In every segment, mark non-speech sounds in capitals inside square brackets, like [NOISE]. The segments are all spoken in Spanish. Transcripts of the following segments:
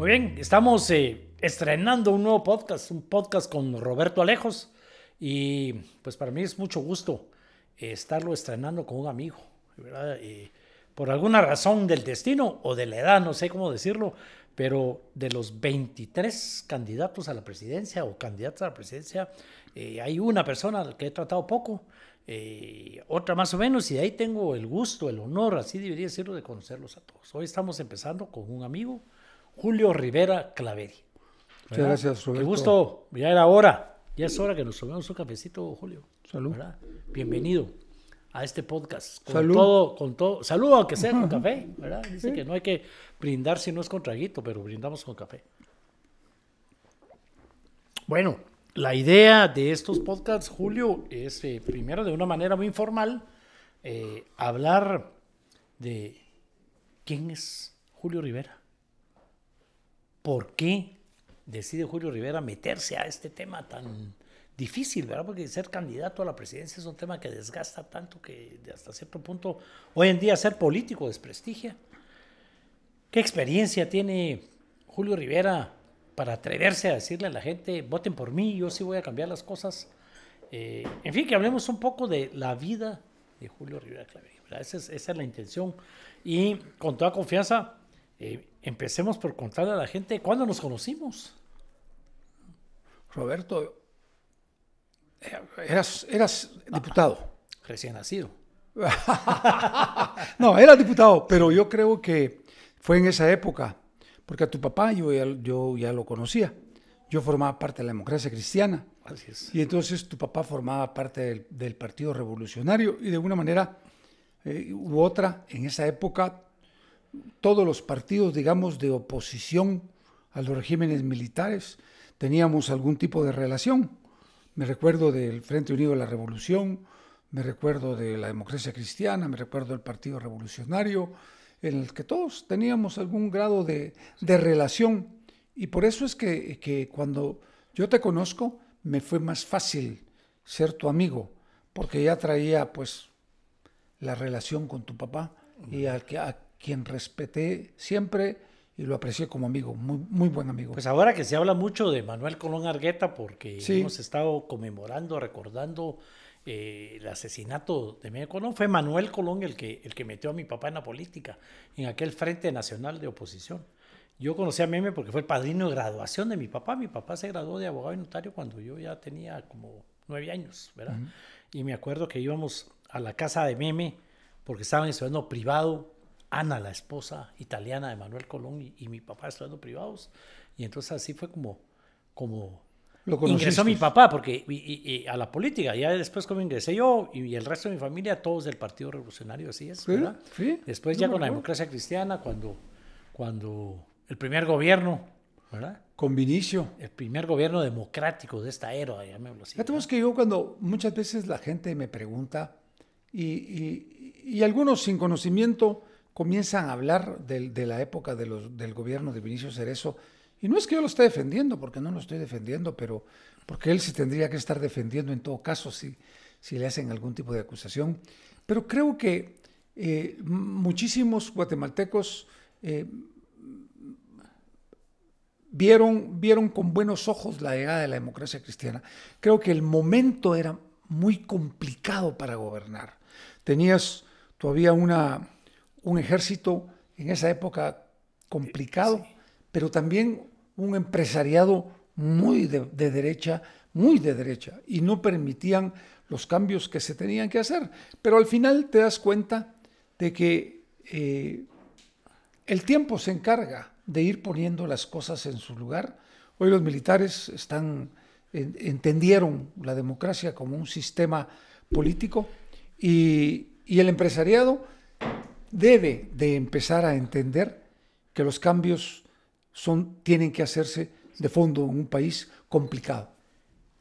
Muy bien, estamos eh, estrenando un nuevo podcast, un podcast con Roberto Alejos y pues para mí es mucho gusto eh, estarlo estrenando con un amigo, ¿verdad? por alguna razón del destino o de la edad, no sé cómo decirlo, pero de los 23 candidatos a la presidencia o candidatas a la presidencia, eh, hay una persona que he tratado poco, otra más o menos, y de ahí tengo el gusto, el honor, así debería decirlo, de conocerlos a todos. Hoy estamos empezando con un amigo, Julio Rivera Claveri. Muchas gracias, Roberto. Qué gusto, ya era hora, ya es hora que nos tomemos un cafecito, Julio. Salud. Bienvenido a este podcast. Con salud. con todo. Salud, aunque sea con café, ¿verdad? Dice que no hay que brindar si no es con traguito, pero brindamos con café. Bueno, la idea de estos podcasts, Julio, es eh, primero de una manera muy informal eh, hablar de quién es Julio Rivera por qué decide Julio Rivera meterse a este tema tan difícil, ¿verdad? Porque ser candidato a la presidencia es un tema que desgasta tanto que hasta cierto punto hoy en día ser político desprestigia. ¿Qué experiencia tiene Julio Rivera para atreverse a decirle a la gente, voten por mí, yo sí voy a cambiar las cosas? Eh, en fin, que hablemos un poco de la vida de Julio Rivera Esa es, esa es la intención. Y con toda confianza, eh, empecemos por contarle a la gente cuándo nos conocimos. Roberto, eh, eras, eras diputado. Ah, recién nacido. [LAUGHS] no, era diputado, pero yo creo que fue en esa época, porque a tu papá yo ya, yo ya lo conocía. Yo formaba parte de la democracia cristiana. Así es. Y entonces tu papá formaba parte del, Partido Revolucionario y de una manera eh, u otra, en esa época todos los partidos, digamos, de oposición a los regímenes militares teníamos algún tipo de relación. Me recuerdo del Frente Unido de la Revolución, me recuerdo de la democracia cristiana, me recuerdo del Partido Revolucionario, en el que todos teníamos algún grado de, relación. Y por eso es que, cuando yo te conozco, me fue más fácil ser tu amigo, porque ya traía pues la relación con tu papá y al que, quien respeté siempre y lo aprecié como amigo, muy, muy buen amigo. Pues ahora que se habla mucho de Manuel Colón Argueta, porque hemos estado conmemorando, recordando eh, el asesinato de Manuel Colón, fue Manuel Colón el que, el que metió a mi papá en la política, en aquel Frente Nacional de Oposición. Yo conocí a Meme porque fue el padrino de graduación de mi papá. Mi papá se graduó de abogado y notario cuando yo ya tenía como nueve años, ¿verdad? Y me acuerdo que íbamos a la casa de Meme porque estaban estudiando privado Ana, la esposa italiana de Manuel Colón, y, mi papá estudiando privados. Y entonces así fue como, como ¿Lo ingresó mi papá porque a la política. Ya después como ingresé yo y, el resto de mi familia, todos del Partido Revolucionario, así es. ¿verdad? ¿Sí? Después ya con la democracia cristiana, cuando, cuando el primer gobierno, ¿verdad? Con Vinicio. El primer gobierno democrático de esta era, así. Ya tenemos que yo cuando muchas veces la gente me pregunta y algunos sin conocimiento comienzan a hablar de, la época del gobierno de Vinicio Cerezo. Y no es que yo lo esté defendiendo, porque no lo estoy defendiendo, pero porque él se tendría que estar defendiendo en todo caso si, le hacen algún tipo de acusación. Pero creo que eh, muchísimos guatemaltecos eh, vieron, vieron con buenos ojos la llegada de la democracia cristiana. Creo que el momento era muy complicado para gobernar. Tenías todavía una un ejército en esa época complicado, pero también un empresariado muy de, derecha, muy de derecha, y no permitían los cambios que se tenían que hacer. Pero al final te das cuenta de que eh, el tiempo se encarga de ir poniendo las cosas en su lugar. Hoy los militares están, entendieron la democracia como un sistema político y el empresariado debe de empezar a entender que los cambios son, tienen que hacerse de fondo en un país complicado.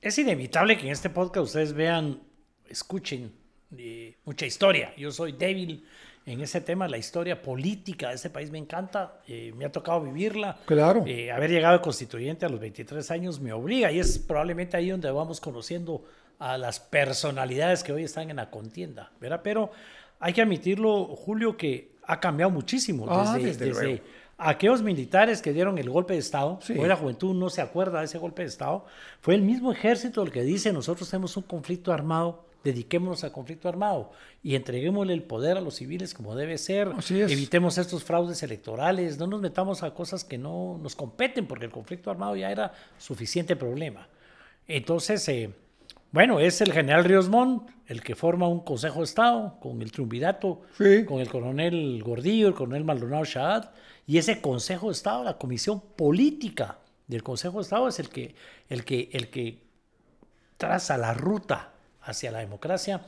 Es inevitable que en este podcast ustedes vean, escuchen eh, mucha historia. Yo soy débil en ese tema, la historia política de ese país me encanta, eh, me ha tocado vivirla. Claro. Eh, haber llegado constituyente a los 23 años me obliga y es probablemente ahí donde vamos conociendo a las personalidades que hoy están en la contienda, ¿verdad? Pero hay que admitirlo, Julio, que ha cambiado muchísimo ah, desde, aquellos militares que dieron el golpe de Estado. Hoy la juventud no se acuerda de ese golpe de Estado. Fue el mismo ejército el que dice, nosotros tenemos un conflicto armado, dediquémonos al conflicto armado y entreguémosle el poder a los civiles como debe ser. Evitemos estos fraudes electorales, no nos metamos a cosas que no nos competen, porque el conflicto armado ya era suficiente problema. Entonces, eh, bueno, es el general Ríos Montt el que forma un Consejo de Estado con el triunvirato, con el coronel Gordillo, el coronel Maldonado Shahad, y ese Consejo de Estado, la comisión política del Consejo de Estado es el que, el que, el que traza la ruta hacia la democracia.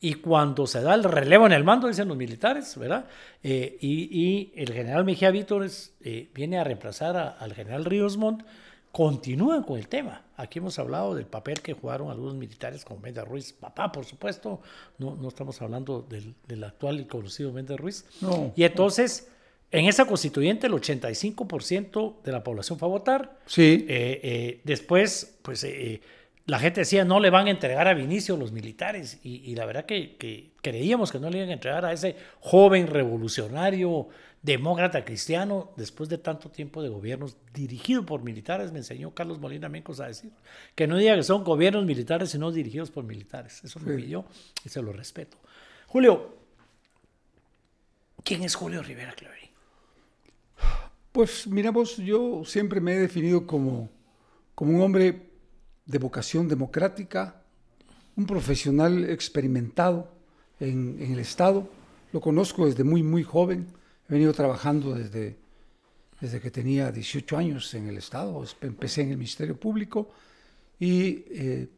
Y cuando se da el relevo en el mando, dicen los militares, ¿verdad? Eh, y, el general Mejía Vítores eh, viene a reemplazar al general Ríos Montt continúan con el tema. Aquí hemos hablado del papel que jugaron algunos militares como Méndez Ruiz, papá, por supuesto, no, no estamos hablando del, actual y conocido Méndez Ruiz. No, y entonces, en esa constituyente el 85% de la población fue a votar. Sí. Eh, eh, después, pues eh, la gente decía, no le van a entregar a Vinicio los militares. Y, la verdad que, creíamos que no le iban a entregar a ese joven revolucionario demócrata cristiano, después de tanto tiempo de gobiernos dirigidos por militares, me enseñó Carlos Molina Mencos a decir, que no diga que son gobiernos militares, sino dirigidos por militares. Eso lo vi yo y se lo respeto. Julio, ¿quién es Julio Rivera Clevery? Pues mira vos, yo siempre me he definido como, como un hombre de vocación democrática, un profesional experimentado en, en el Estado. Lo conozco desde muy, muy joven He venido trabajando desde, desde que tenía 18 años en el Estado, empecé en el Ministerio Público y eh,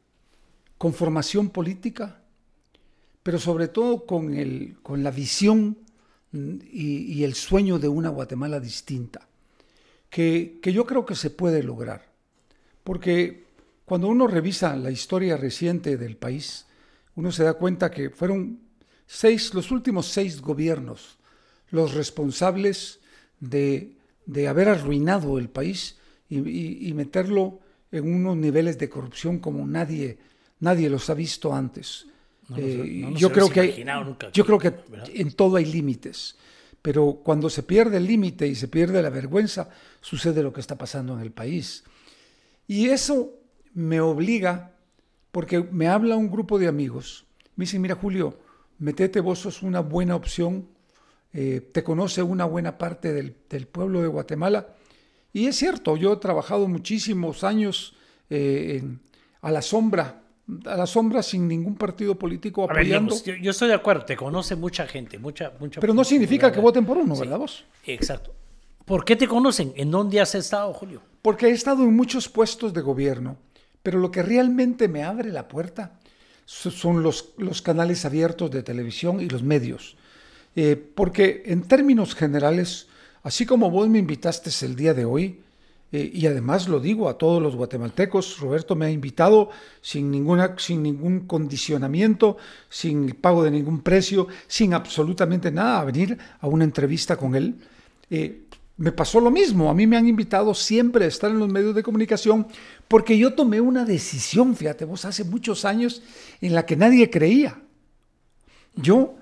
con formación política, pero sobre todo con, el, con la visión mm, y, el sueño de una Guatemala distinta, que, que yo creo que se puede lograr, porque cuando uno revisa la historia reciente del país, uno se da cuenta que fueron seis, los últimos seis gobiernos los responsables de, haber arruinado el país y, meterlo en unos niveles de corrupción como nadie, nadie los ha visto antes. Eh, yo, creo que, yo creo que en todo hay límites, pero cuando se pierde el límite y se pierde la vergüenza, sucede lo que está pasando en el país. Y eso me obliga, porque me habla un grupo de amigos, me dicen, mira Julio, metete vos sos una buena opción eh, te conoce una buena parte del, pueblo de Guatemala. Y es cierto, yo he trabajado muchísimos años eh, a la sombra, a la sombra sin ningún partido político apoyando. Pues, yo, estoy de acuerdo, te conoce mucha gente, mucha, mucha. Pero no significa que voten por uno, ¿verdad vos? Exacto. ¿Por qué te conocen? ¿En dónde has estado, Julio? Porque he estado en muchos puestos de gobierno, pero lo que realmente me abre la puerta son los canales abiertos de televisión y los medios. Eh, porque en términos generales, así como vos me invitaste el día de hoy, eh, y además lo digo a todos los guatemaltecos, Roberto me ha invitado sin, ninguna, sin ningún condicionamiento, sin pago de ningún precio, sin absolutamente nada a venir a una entrevista con él. Eh, me pasó lo mismo, a mí me han invitado siempre a estar en los medios de comunicación porque yo tomé una decisión, fíjate vos, hace muchos años en la que nadie creía. Yo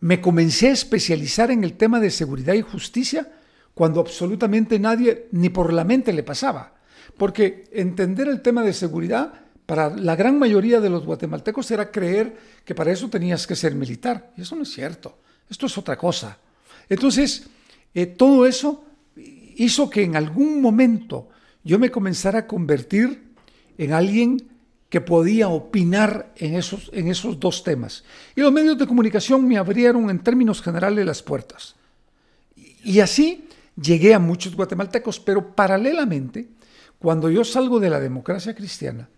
me comencé a especializar en el tema de seguridad y justicia cuando absolutamente nadie ni por la mente le pasaba. Porque entender el tema de seguridad para la gran mayoría de los guatemaltecos era creer que para eso tenías que ser militar. Y eso no es cierto. Esto es otra cosa. Entonces, eh, todo eso hizo que en algún momento yo me comenzara a convertir en alguien que podía opinar en esos, en esos dos temas. Y los medios de comunicación me abrieron en términos generales las puertas. Y así llegué a muchos guatemaltecos, pero paralelamente, cuando yo salgo de la democracia cristiana,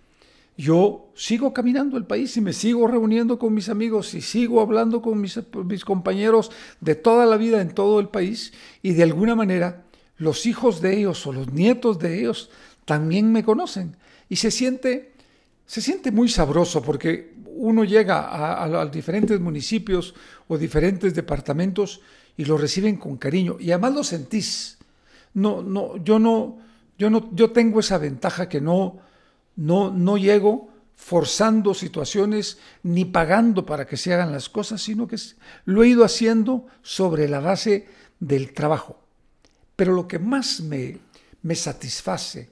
yo sigo caminando el país y me sigo reuniendo con mis amigos y sigo hablando con mis, mis, compañeros de toda la vida en todo el país y de alguna manera los hijos de ellos o los nietos de ellos también me conocen y se siente se siente muy sabroso porque uno llega a, diferentes municipios o diferentes departamentos y lo reciben con cariño y además lo sentís. No, no, yo no, yo no, yo tengo esa ventaja que no, no, no llego forzando situaciones ni pagando para que se hagan las cosas, sino que lo he ido haciendo sobre la base del trabajo. Pero lo que más me, me satisface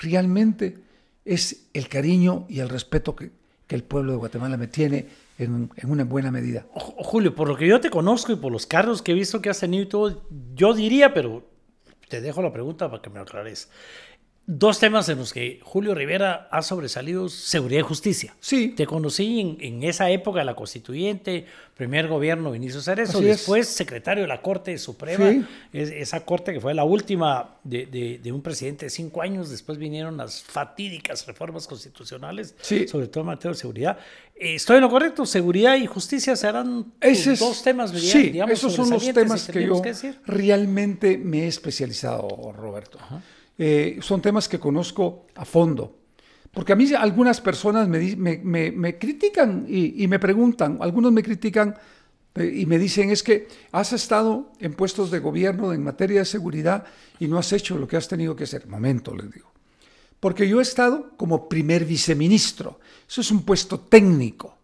realmente es el cariño y el respeto que, el pueblo de Guatemala me tiene en, una buena medida. Julio, por lo que yo te conozco y por los carros que he visto que has tenido y todo, yo diría, pero te dejo la pregunta para que me aclares dos temas en los que Julio Rivera ha sobresalido, seguridad y justicia. Sí. Te conocí en, esa época, la constituyente, primer gobierno Vinicius Cerezo, Así después secretario de la Corte Suprema, esa corte que fue la última de, un presidente de cinco años, después vinieron las fatídicas reformas constitucionales, sobre todo en materia de seguridad. Eh, ¿Estoy en lo correcto? ¿Seguridad y justicia serán dos temas? Sí, digamos, esos son los temas que yo realmente me he especializado, Roberto. Eh, son temas que conozco a fondo. Porque a mí algunas personas me, critican y, me preguntan, algunos me critican eh, y me dicen es que has estado en puestos de gobierno en materia de seguridad y no has hecho lo que has tenido que hacer. Momento, les digo. Porque yo he estado como primer viceministro. Eso es un puesto técnico.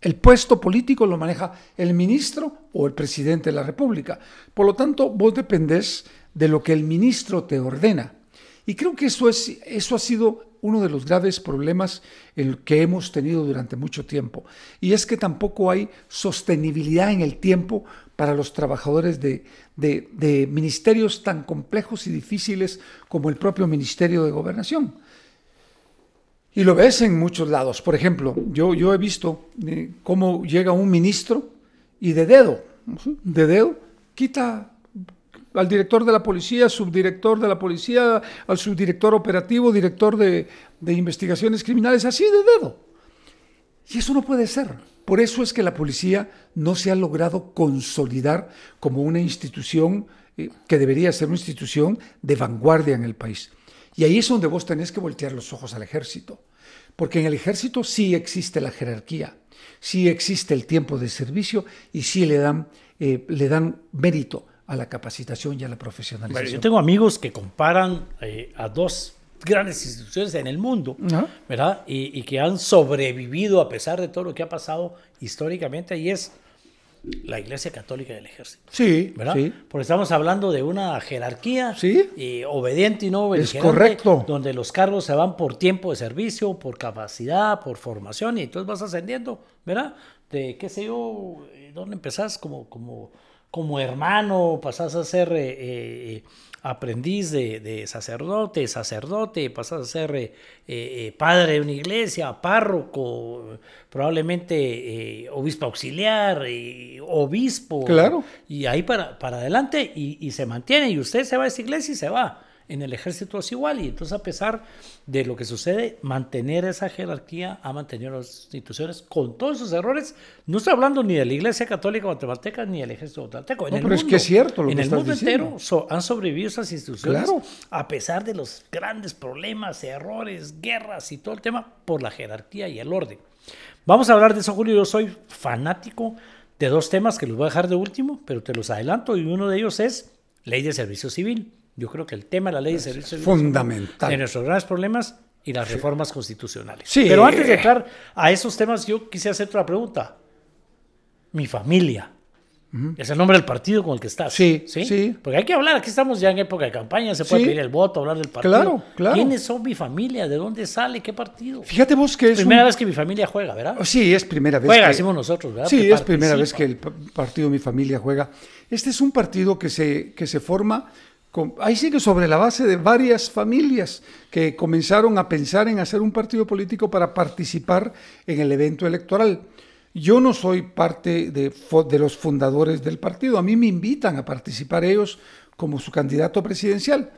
El puesto político lo maneja el ministro o el presidente de la República. Por lo tanto, vos dependés de lo que el ministro te ordena. Y creo que eso, es, eso ha sido uno de los graves problemas que hemos tenido durante mucho tiempo. Y es que tampoco hay sostenibilidad en el tiempo para los trabajadores de, ministerios tan complejos y difíciles como el propio Ministerio de Gobernación. Y lo ves en muchos lados. Por ejemplo, yo, he visto eh, cómo llega un ministro y de dedo, de dedo, quita al director de la policía, subdirector de la policía, al subdirector operativo, director de, investigaciones criminales, así de dedo. Y eso no puede ser. Por eso es que la policía no se ha logrado consolidar como una institución eh, que debería ser una institución de vanguardia en el país. Y ahí es donde vos tenés que voltear los ojos al ejército. Porque en el ejército sí existe la jerarquía, sí existe el tiempo de servicio y sí le dan, eh, le dan mérito a la capacitación y a la profesionalización. yo tengo amigos que comparan eh, a dos grandes instituciones en el mundo, ¿verdad? Y, que han sobrevivido a pesar de todo lo que ha pasado históricamente y es la Iglesia Católica del Ejército. Sí, ¿verdad? Porque estamos hablando de una jerarquía ¿Sí? y obediente y no obediente. Es correcto. Donde los cargos se van por tiempo de servicio, por capacidad, por formación y entonces vas ascendiendo, ¿verdad? De qué sé yo, ¿dónde empezás? Como... como como hermano, pasas a ser eh, eh, aprendiz de, sacerdote, sacerdote, pasas a ser eh, padre de una iglesia, párroco, probablemente obispo auxiliar, obispo. Claro. Y ahí para, para adelante y, y, se mantiene. Y usted se va a esa iglesia y se va. En el ejército es igual y entonces a pesar de lo que sucede, mantener esa jerarquía ha mantenido las instituciones con todos sus errores. No estoy hablando ni de la Iglesia Católica Guatemalteca ni del ejército guatemalteco. En el pero mundo, es que es cierto lo en el mundo entero han sobrevivido esas instituciones a pesar de los grandes problemas, errores, guerras y todo el tema por la jerarquía y el orden. Vamos a hablar de eso, Julio. Yo soy fanático de dos temas que los voy a dejar de último, pero te los adelanto y uno de ellos es ley de servicio civil. Yo creo que el tema de la ley de servicios es fundamental. De nuestros grandes problemas y las reformas constitucionales. Pero antes de entrar a esos temas, yo quise hacer otra pregunta. Mi familia. Es el nombre del partido con el que estás. Sí, sí, Porque hay que hablar, aquí estamos ya en época de campaña, se puede pedir el voto, hablar del partido. Claro, claro. ¿Quiénes son mi familia? ¿De dónde sale? ¿Qué partido? Fíjate vos que es. Primera vez que mi familia juega, ¿verdad? Sí, es primera vez. Juega, que... decimos nosotros, ¿verdad? Sí, es primera vez que el partido Mi Familia juega. Este es un partido que se, que se forma ahí que sobre la base de varias familias que comenzaron a pensar en hacer un partido político para participar en el evento electoral. Yo no soy parte de, los fundadores del partido, a mí me invitan a participar ellos como su candidato presidencial,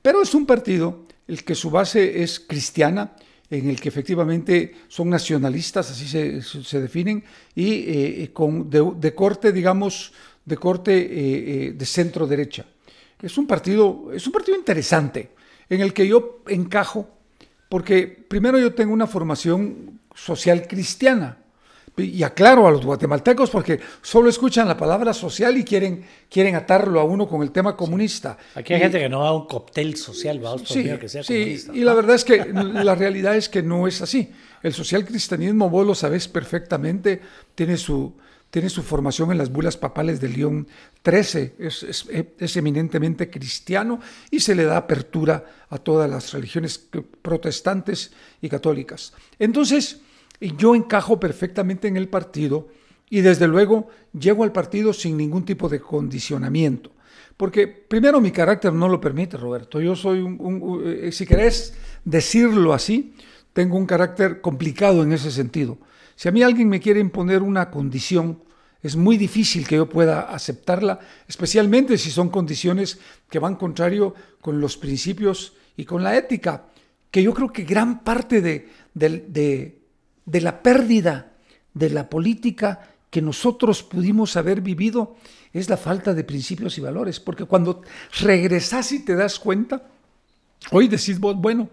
pero es un partido el que su base es cristiana, en el que efectivamente son nacionalistas, así se, definen, y eh, eh, con, de, corte, digamos, de corte eh, de centro derecha es un partido, es un partido interesante en el que yo encajo, porque primero yo tengo una formación social cristiana. Y aclaro a los guatemaltecos porque solo escuchan la palabra social y quieren, quieren atarlo a uno con el tema comunista. Aquí hay gente que no va a un cóctel social, va a otro que sea Y la verdad es que la realidad es que no es así. El social cristianismo, vos lo sabés perfectamente, tiene su, tiene su formación en las bulas papales de León XIII, eh, es, eminentemente cristiano y se le da apertura a todas las religiones protestantes y católicas. Entonces, yo encajo perfectamente en el partido y desde luego llego al partido sin ningún tipo de condicionamiento. Porque primero mi carácter no lo permite, Roberto. Yo soy un eh, si querés decirlo así, tengo un carácter complicado en ese sentido. Si a mí alguien me quiere imponer una condición, es muy difícil que yo pueda aceptarla, especialmente si son condiciones que van contrario con los principios y con la ética, que yo creo que gran parte de, la pérdida de la política que nosotros pudimos haber vivido es la falta de principios y valores, porque cuando regresas y te das cuenta, hoy decís vos, bueno,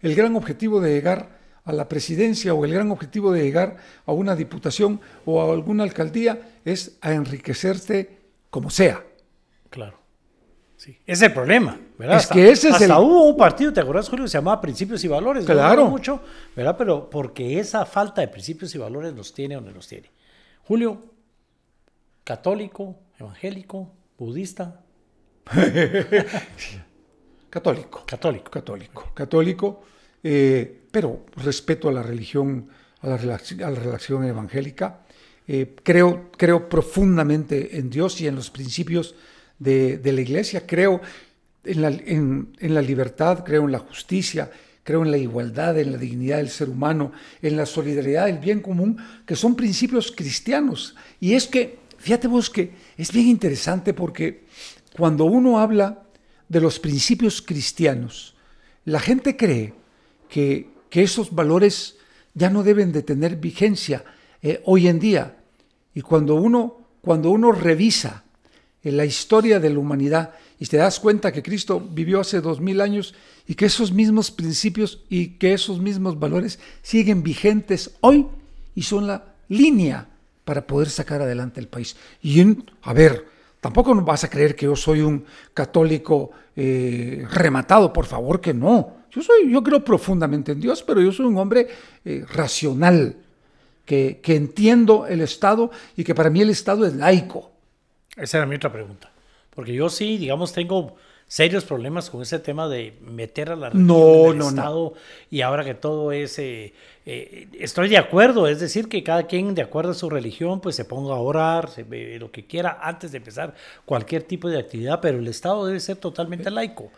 el gran objetivo de llegar a la presidencia o el gran objetivo de llegar a una diputación o a alguna alcaldía es a enriquecerte como sea. Claro. Sí. Es el problema, ¿verdad? Es que ese es el... hubo un partido, ¿te acuerdas, Julio? Se llamaba Principios y Valores. Claro. mucho, ¿verdad? Pero porque esa falta de principios y valores los tiene donde los tiene. Julio, católico, evangélico, budista. [LAUGHS] Católico. Católico. Católico. Católico. Eh, pero respeto a la religión, a la, relación, a la relación evangélica. Eh, creo, creo profundamente en Dios y en los principios de, la iglesia. Creo en la, en, en la libertad, creo en la justicia, creo en la igualdad, en la dignidad del ser humano, en la solidaridad, el bien común, que son principios cristianos. Y es que, fíjate vos que es bien interesante porque cuando uno habla de los principios cristianos, la gente cree que, esos valores ya no deben de tener vigencia eh, hoy en día. Y cuando uno, cuando uno revisa eh, la historia de la humanidad y te das cuenta que Cristo vivió hace dos mil años y que esos mismos principios y que esos mismos valores siguen vigentes hoy y son la línea para poder sacar adelante el país. Y a ver, tampoco vas a creer que yo soy un católico eh, rematado, por favor que no. Yo soy, yo creo profundamente en Dios, pero yo soy un hombre eh, racional, que, entiendo el Estado y que para mí el Estado es laico. Esa era mi otra pregunta. Porque yo sí, digamos, tengo serios problemas con ese tema de meter a la religión no, no, Estado y ahora que todo es eh, eh, estoy de acuerdo, es decir, que cada quien de acuerdo a su religión pues se ponga a orar, se, lo que quiera antes de empezar cualquier tipo de actividad, pero el Estado debe ser totalmente eh, laico,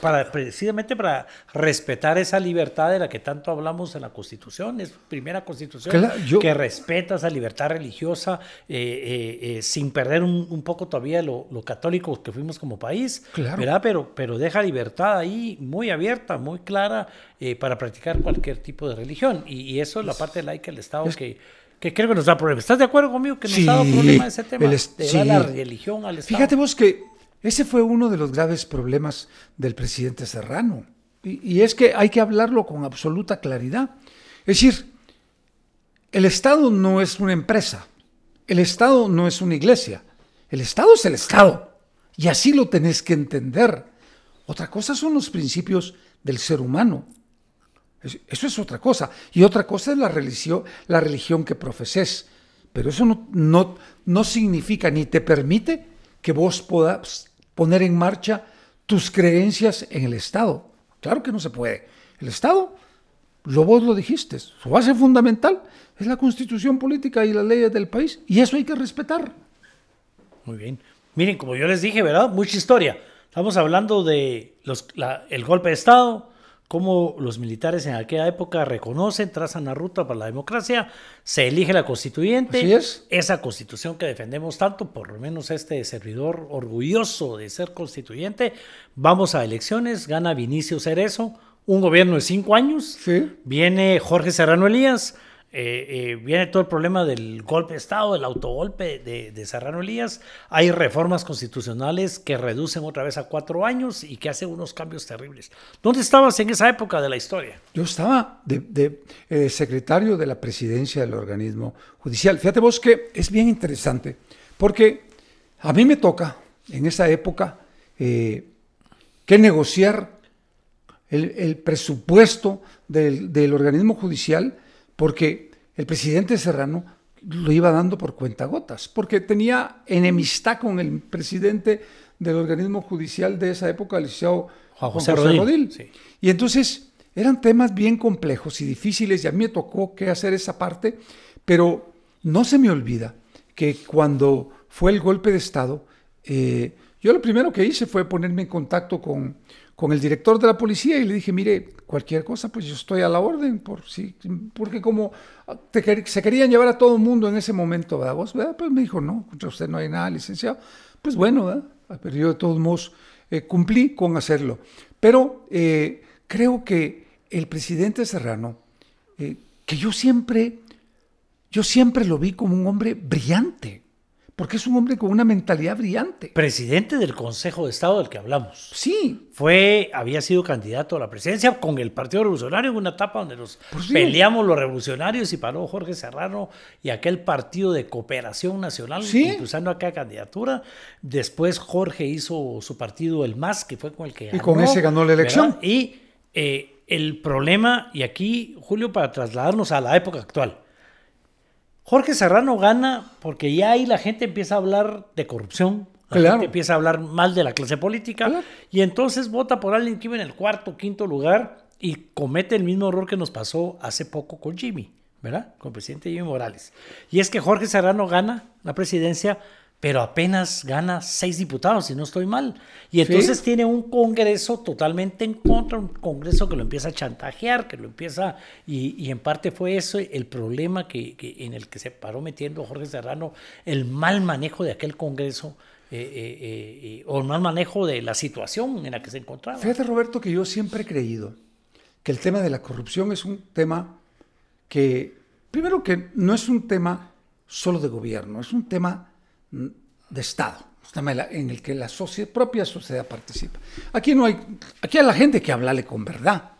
para, precisamente para respetar esa libertad de la que tanto hablamos en la Constitución, es primera Constitución que respeta esa libertad religiosa eh, sin perder un, poco todavía lo, católico que fuimos como país, Pero, pero deja libertad ahí muy abierta, muy clara eh, para practicar cualquier tipo de religión. Y, eso es la parte laica del Estado que, creo que nos da problemas. ¿Estás de acuerdo conmigo que nos da ha ese tema? El la religión al Estado. Fíjate vos que ese fue uno de los graves problemas del presidente Serrano. y es que hay que hablarlo con absoluta claridad. Es decir, el Estado no es una empresa, el Estado no es una iglesia, el Estado es el Estado. Y así lo tenés que entender. Otra cosa son los principios del ser humano. Eso es otra cosa. Y otra cosa es la religión, la religión que profeses. Pero eso no, no, significa ni te permite que vos puedas poner en marcha tus creencias en el Estado. Claro que no se puede. El Estado, lo vos lo dijiste, su base fundamental es la constitución política y las leyes del país. Y eso hay que respetar. Muy bien. Miren, como yo les dije, ¿verdad? Mucha historia. Estamos hablando de los, el golpe de Estado, cómo los militares en aquella época reconocen, trazan la ruta para la democracia, se elige la constituyente, esa constitución que defendemos tanto, por lo menos este servidor orgulloso de ser constituyente, vamos a elecciones, gana Vinicio Cerezo, un gobierno de cinco años, sí. viene Jorge Serrano Elías, eh, eh, viene todo el problema del golpe de Estado, del autogolpe de, Serrano Elías. Hay reformas constitucionales que reducen otra vez a cuatro años y que hacen unos cambios terribles. ¿Dónde estabas en esa época de la historia? Yo estaba de, eh, secretario de la presidencia del organismo judicial. Fíjate vos que es bien interesante, porque a mí me toca en esa época que negociar el, presupuesto del, del organismo judicial porque el presidente Serrano lo iba dando por cuentagotas, porque tenía enemistad con el presidente del organismo judicial de esa época, el licenciado Juan José, Rodil. Y entonces eran temas bien complejos y difíciles, y a mí me tocó que hacer esa parte, pero no se me olvida que cuando fue el golpe de Estado, eh, yo lo primero que hice fue ponerme en contacto con, con el director de la policía y le dije, mire, cualquier cosa, pues yo estoy a la orden, por, sí, porque como se querían llevar a todo el mundo en ese momento, ¿verdad? ¿Vos, Pues me dijo, no, contra usted no hay nada, licenciado. Pues bueno, ¿verdad? Ah, pero yo de todos modos eh, cumplí con hacerlo. Pero eh, creo que el presidente Serrano, eh, que yo siempre, yo siempre lo vi como un hombre brillante, porque es un hombre con una mentalidad brillante. Presidente del Consejo de Estado del que hablamos. Sí. Fue, había sido candidato a la presidencia con el Partido Revolucionario en una etapa donde nos peleamos los revolucionarios y paró Jorge Serrano y aquel partido de cooperación nacional ¿Sí? impulsando aquella candidatura. Después Jorge hizo su partido el MAS, que fue con el que ganó. Y con ese ganó la elección. Y eh, el problema, y aquí, Julio, para trasladarnos a la época actual Jorge Serrano gana porque ya ahí la gente empieza a hablar de corrupción, la gente empieza a hablar mal de la clase política y entonces vota por alguien que viene en el cuarto, quinto lugar y comete el mismo error que nos pasó hace poco con Jimmy, ¿verdad? Con el presidente Jimmy Morales. Y es que Jorge Serrano gana la presidencia pero apenas gana seis diputados, si no estoy mal. Y entonces tiene un Congreso totalmente en contra, un Congreso que lo empieza a chantajear, que lo empieza, y, en parte fue eso el problema que, en el que se paró metiendo Jorge Serrano, el mal manejo de aquel Congreso. Eh, eh, eh, o el mal manejo de la situación en la que se encontraba. Fíjate, Roberto, que yo siempre he creído que el tema de la corrupción es un tema que, primero que no es un tema solo de gobierno, es un tema de Estado, en el que la propia sociedad participa. Aquí no hay, aquí hay la gente que hablale con verdad.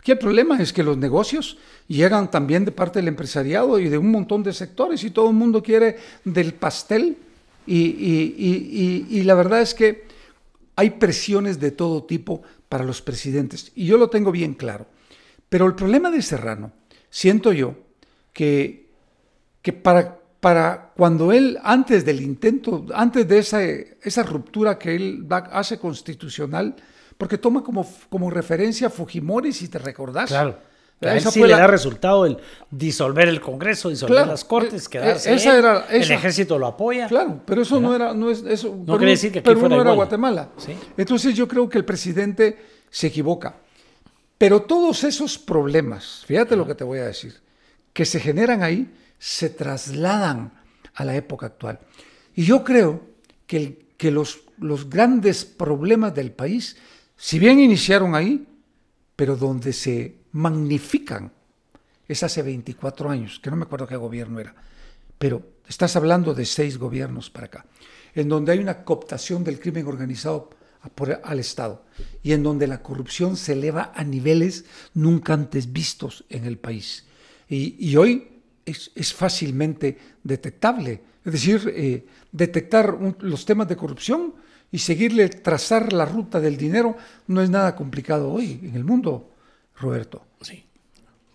Aquí el problema es que los negocios llegan también de parte del empresariado y de un montón de sectores y todo el mundo quiere del pastel y, la verdad es que hay presiones de todo tipo para los presidentes y yo lo tengo bien claro. Pero el problema de Serrano, siento yo, que, que para para cuando él, antes del intento, antes de esa, esa ruptura que él hace constitucional, porque toma como, como referencia Fujimori, si te recordás. Claro. A él resultado el disolver el Congreso, disolver las Cortes, e, quedarse. El ejército lo apoya. Claro, pero eso no era. No, es, eso, era Guatemala. Entonces yo creo que el presidente se equivoca. Pero todos esos problemas, fíjate lo que te voy a decir, que se generan ahí, se trasladan a la época actual. Y yo creo que, los, los grandes problemas del país, si bien iniciaron ahí, pero donde se magnifican es hace 24 años, que no me acuerdo qué gobierno era, pero estás hablando de seis gobiernos para acá, en donde hay una cooptación del crimen organizado al Estado y en donde la corrupción se eleva a niveles nunca antes vistos en el país. Y, y hoy es, fácilmente detectable. Es decir, eh, detectar los temas de corrupción y seguirle, trazar la ruta del dinero no es nada complicado hoy en el mundo, Roberto. Sí.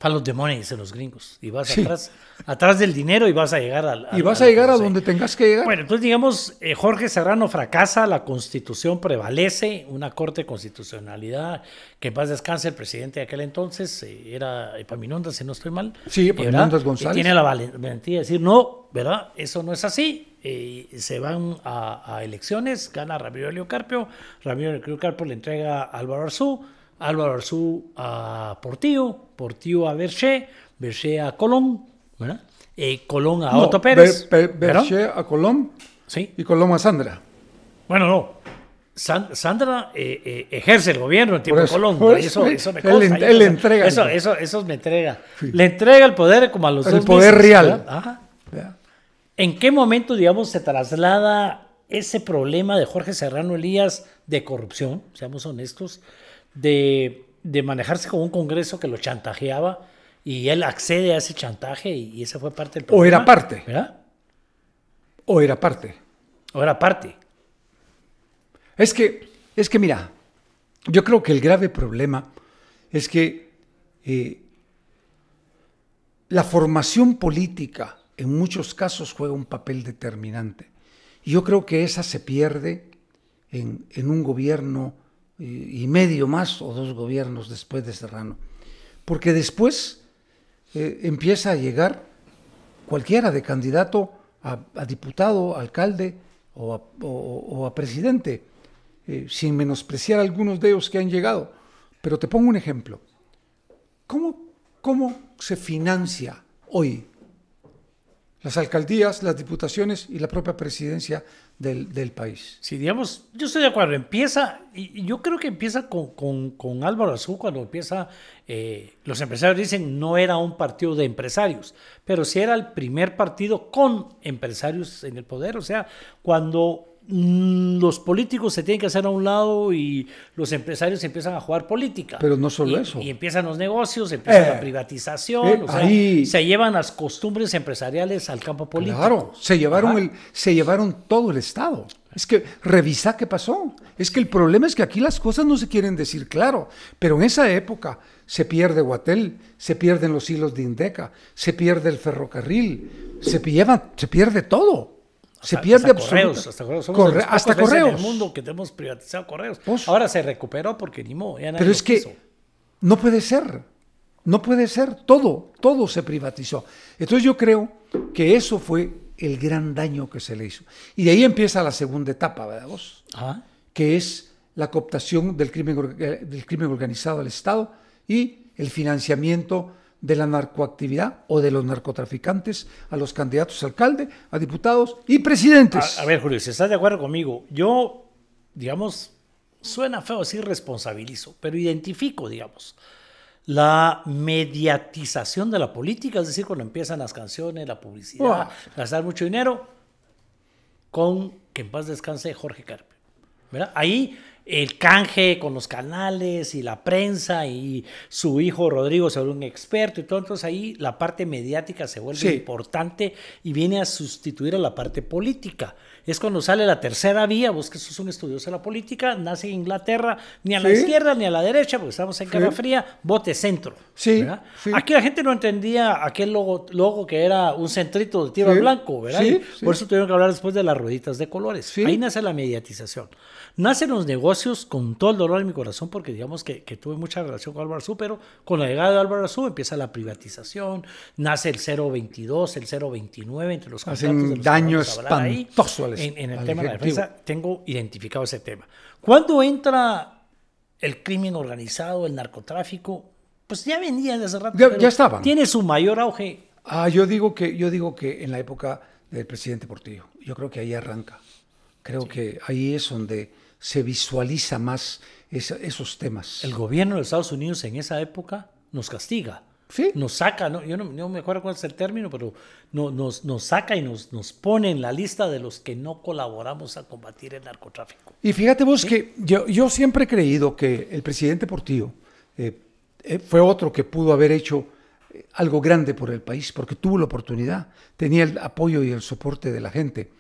A los demonios, en los gringos. Y vas atrás, atrás del dinero y vas a llegar al... y vas a, llegar a donde tengas que llegar. Bueno, entonces digamos, eh, Jorge Serrano fracasa, la constitución prevalece, una corte constitucionalidad, que más paz descanse el presidente de aquel entonces, eh, era Epaminondas, si no estoy mal. Sí, Epaminondas González. tiene la valentía de decir, no, ¿verdad? Eso no es así. Eh, se van a, elecciones, gana Ramiro Elio Carpio, Ramiro Leocarpio le entrega a Álvaro Arzú, Álvaro Arzú a Portillo, Portillo a Berché, Berché a Colón, ¿verdad? Eh, Colón a Otto Pérez. a Colón ¿Sí? y Colón a Sandra. Bueno, no. Sandra eh, eh, ejerce el gobierno en tiempo Colón. Eso, me Él, entrega. Eso, eso, me entrega. Le entrega el poder como a los el poder real. ¿En qué momento, digamos, se traslada ese problema de Jorge Serrano Elías de corrupción, seamos honestos, de, manejarse con un Congreso que lo chantajeaba y él accede a ese chantaje y, esa fue parte del problema. O era parte. ¿Verdad? O era parte. O era parte. Es que, es que mira, yo creo que el grave problema es que eh, la formación política en muchos casos juega un papel determinante. Y yo creo que esa se pierde en, en un gobierno y medio más o dos gobiernos después de Serrano. Porque después eh, empieza a llegar cualquiera de candidato a, diputado, alcalde o a, presidente, eh, sin menospreciar algunos de que han llegado. Pero te pongo un ejemplo. cómo se financia hoy las alcaldías, las diputaciones y la propia presidencia del, del país. Si digamos, yo estoy de acuerdo, empieza, y yo creo que empieza con, Álvaro Azú cuando empieza, eh, los empresarios dicen no era un partido de empresarios, pero sí era el primer partido con empresarios en el poder, o sea, cuando Mm, los políticos se tienen que hacer a un lado y los empresarios empiezan a jugar política. Pero no solo eso. Y empiezan los negocios, empieza la eh, privatización, eh, se llevan las costumbres empresariales al campo político. Claro, se llevaron, el, se llevaron todo el Estado. Es que revisa qué pasó. Es que el problema es que aquí las cosas no se quieren decir claro, pero en esa época se pierde Huatel se pierden los hilos de Indeca, se pierde el ferrocarril, se pierde todo se pierde hasta correos, hasta correos. hasta correos. el mundo que tenemos privatizado correos. Pues- Ahora se recuperó porque ni modo, Pero es que no puede ser. No puede ser. Todo, todo se privatizó. Entonces yo creo que eso fue el gran daño que se le hizo. Y de ahí empieza la segunda etapa, ¿verdad vos? Que es la cooptación del crimen, del crimen organizado al Estado y el financiamiento de la narcoactividad o de los narcotraficantes a los candidatos a alcalde, a diputados y presidentes. A, ver, Julio, si estás de acuerdo conmigo, yo, digamos, suena feo decir responsabilizo, pero identifico, digamos, la mediatización de la política, es decir, cuando empiezan las canciones, la publicidad, gastar mucho dinero, con que en paz descanse Jorge Carpe. ¿Verdad? Ahí el canje con los canales y la prensa y su hijo Rodrigo se vuelve un experto y todo. Entonces ahí la parte mediática se vuelve importante y viene a sustituir a la parte política es cuando sale la tercera vía, vos que sos un estudioso de la política, nace en Inglaterra, ni a la izquierda ni a la derecha, porque estamos en Guerra Fría, bote centro. Sí, Aquí la gente no entendía aquel logo, logo que era un centrito de tierra blanco, ¿verdad? Por eso tuvieron que hablar después de las rueditas de colores. Ahí nace la mediatización. Nacen los negocios con todo el dolor en mi corazón, porque digamos que, tuve mucha relación con Álvaro Azú, pero con la llegada de Álvaro Azú empieza la privatización, nace el 022, el 029, entre los contratos. Hacen de los daño espantoso en, el tema de la defensa tengo identificado ese tema. ¿Cuándo entra el crimen organizado, el narcotráfico, pues ya venía desde hace rato. Ya, estaba. estaban. Tiene su mayor auge. Ah, yo digo que yo digo que en la época del presidente Portillo, yo creo que ahí arranca. Creo que ahí es donde se visualiza más esos temas. El gobierno de Estados Unidos en esa época nos castiga nos saca, ¿no? Yo, no, me acuerdo cuál es el término, pero nos, nos saca y nos, nos pone en la lista de los que no colaboramos a combatir el narcotráfico. Y fíjate vos que yo, siempre he creído que el presidente Portillo eh, eh, fue otro que pudo haber hecho eh, algo grande por el país, porque tuvo la oportunidad, tenía el apoyo y el soporte de la gente.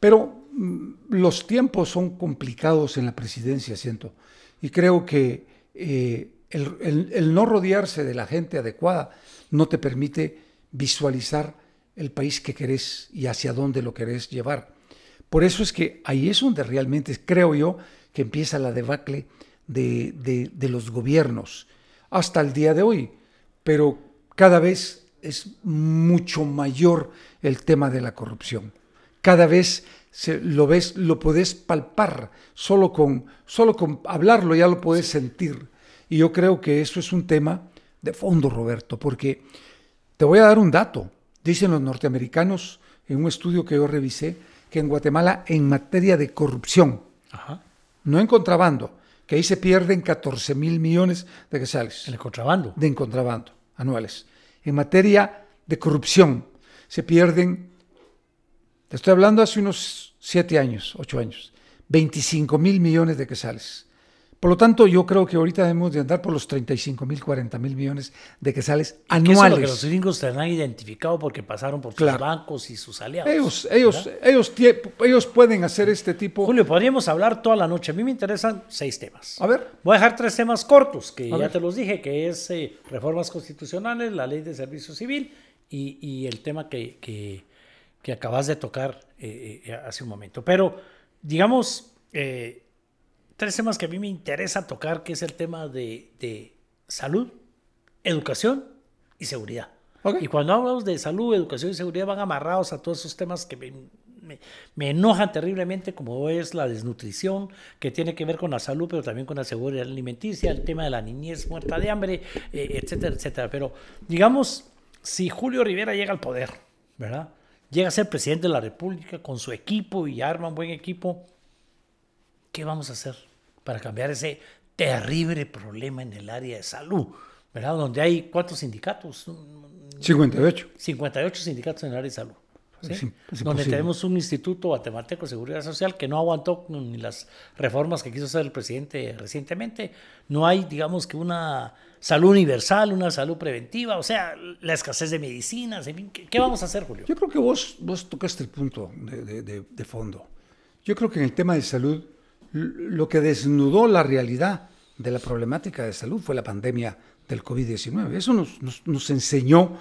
Pero mm, los tiempos son complicados en la presidencia, siento, y creo que el, no rodearse de la gente adecuada no te permite visualizar el país que querés y hacia dónde lo querés llevar. Por eso es que ahí es donde realmente creo yo que empieza la debacle de, los gobiernos hasta el día de hoy. Pero cada vez es mucho mayor el tema de la corrupción. Cada vez lo ves, lo podés palpar, solo con, solo con hablarlo ya lo puedes sentir. Y yo creo que eso es un tema de fondo, Roberto, porque te voy a dar un dato. Dicen los norteamericanos en un estudio que yo revisé que en Guatemala en materia de corrupción, no en contrabando, que ahí se pierden 14 mil millones de quetzales. ¿En el contrabando? De en contrabando, anuales. En materia de corrupción se pierden, te estoy hablando hace unos 7 años, 8 años, 25 mil millones de quetzales. Por lo tanto, yo creo que ahorita debemos de andar por los 35 mil, 40 mil millones de que sales anuales. Eso es lo que los gringos se han identificado porque pasaron por sus bancos y sus aliados. Ellos, ellos, ellos, pueden hacer este tipo. Julio, podríamos hablar toda la noche. A mí me interesan seis temas. A ver. Voy a dejar tres temas cortos, que ya te los dije, que es eh, reformas constitucionales, la ley de servicio civil y, el tema que, que, acabas de tocar eh, eh, hace un momento. Pero, digamos tres temas que a mí me interesa tocar, que es el tema de, salud, educación y seguridad. Y cuando hablamos de salud, educación y seguridad van amarrados a todos esos temas que me, enojan terriblemente, como es la desnutrición, que tiene que ver con la salud, pero también con la seguridad alimenticia, el tema de la niñez muerta de hambre, eh, etcétera, etcétera. Pero digamos, si Julio Rivera llega al poder, ¿verdad? Llega a ser presidente de la República con su equipo y arma un buen equipo, ¿qué vamos a hacer? para cambiar ese terrible problema en el área de salud, ¿verdad? Donde hay cuántos sindicatos? 58. 58 sindicatos en el área de salud. ¿sí? Donde tenemos un instituto guatemalteco de seguridad social que no aguantó ni las reformas que quiso hacer el presidente recientemente. No hay, digamos, que una salud universal, una salud preventiva, o sea, la escasez de medicinas. ¿qué, vamos a hacer, Julio? Yo creo que vos, vos tocaste el punto de fondo. Yo creo que en el tema de salud lo que desnudó la realidad de la problemática de salud fue la pandemia del COVID-19. Eso nos, enseñó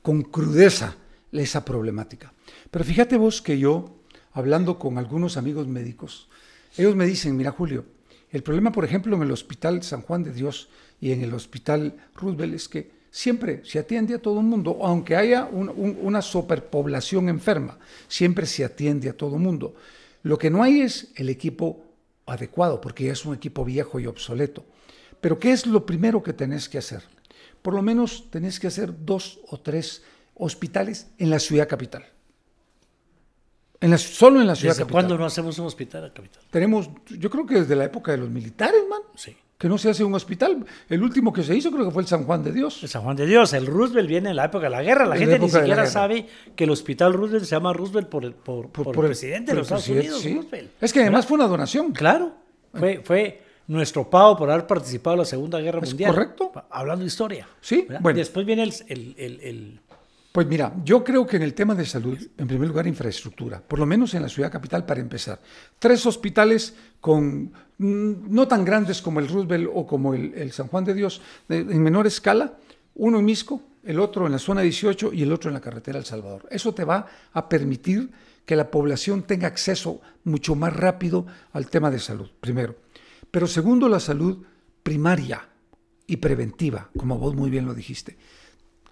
con crudeza esa problemática. Pero fíjate vos que yo, hablando con algunos amigos médicos, ellos me dicen, mira Julio, el problema, por ejemplo, en el Hospital San Juan de Dios y en el Hospital Roosevelt es que siempre se atiende a todo el mundo, aunque haya una superpoblación enferma, siempre se atiende a todo el mundo. Lo que no hay es el equipo adecuado, porque ya es un equipo viejo y obsoleto. Pero ¿qué es lo primero que tenés que hacer? Por lo menos tenés que hacer dos o tres hospitales en la ciudad capital. En solo en la ciudad ¿Desde ¿Cuándo no hacemos un hospital a capital? Tenemos, yo creo que desde la época de los militares, man. Sí que no se hace un hospital. El último que se hizo creo que fue el San Juan de Dios. El San Juan de Dios, el Roosevelt viene en la época de la guerra. La gente ni siquiera sabe que el hospital Roosevelt se llama Roosevelt por el, presidente de los Estados Unidos. Es que además fue una donación. Claro, fue, eh. nuestro pago por haber participado en la Segunda Guerra Mundial. Correcto. Hablando de historia. Sí, bueno. Después viene el, el pues mira, yo creo que en el tema de salud, en primer lugar, infraestructura, por lo menos en la ciudad capital para empezar. Tres hospitales con Mm, no tan grandes como el Roosevelt o como el, San Juan de Dios, en menor escala, uno en Misco, el otro en la zona 18 y el otro en la carretera El Salvador. Eso te va a permitir que la población tenga acceso mucho más rápido al tema de salud, primero. Pero segundo, la salud primaria y preventiva, como vos muy bien lo dijiste.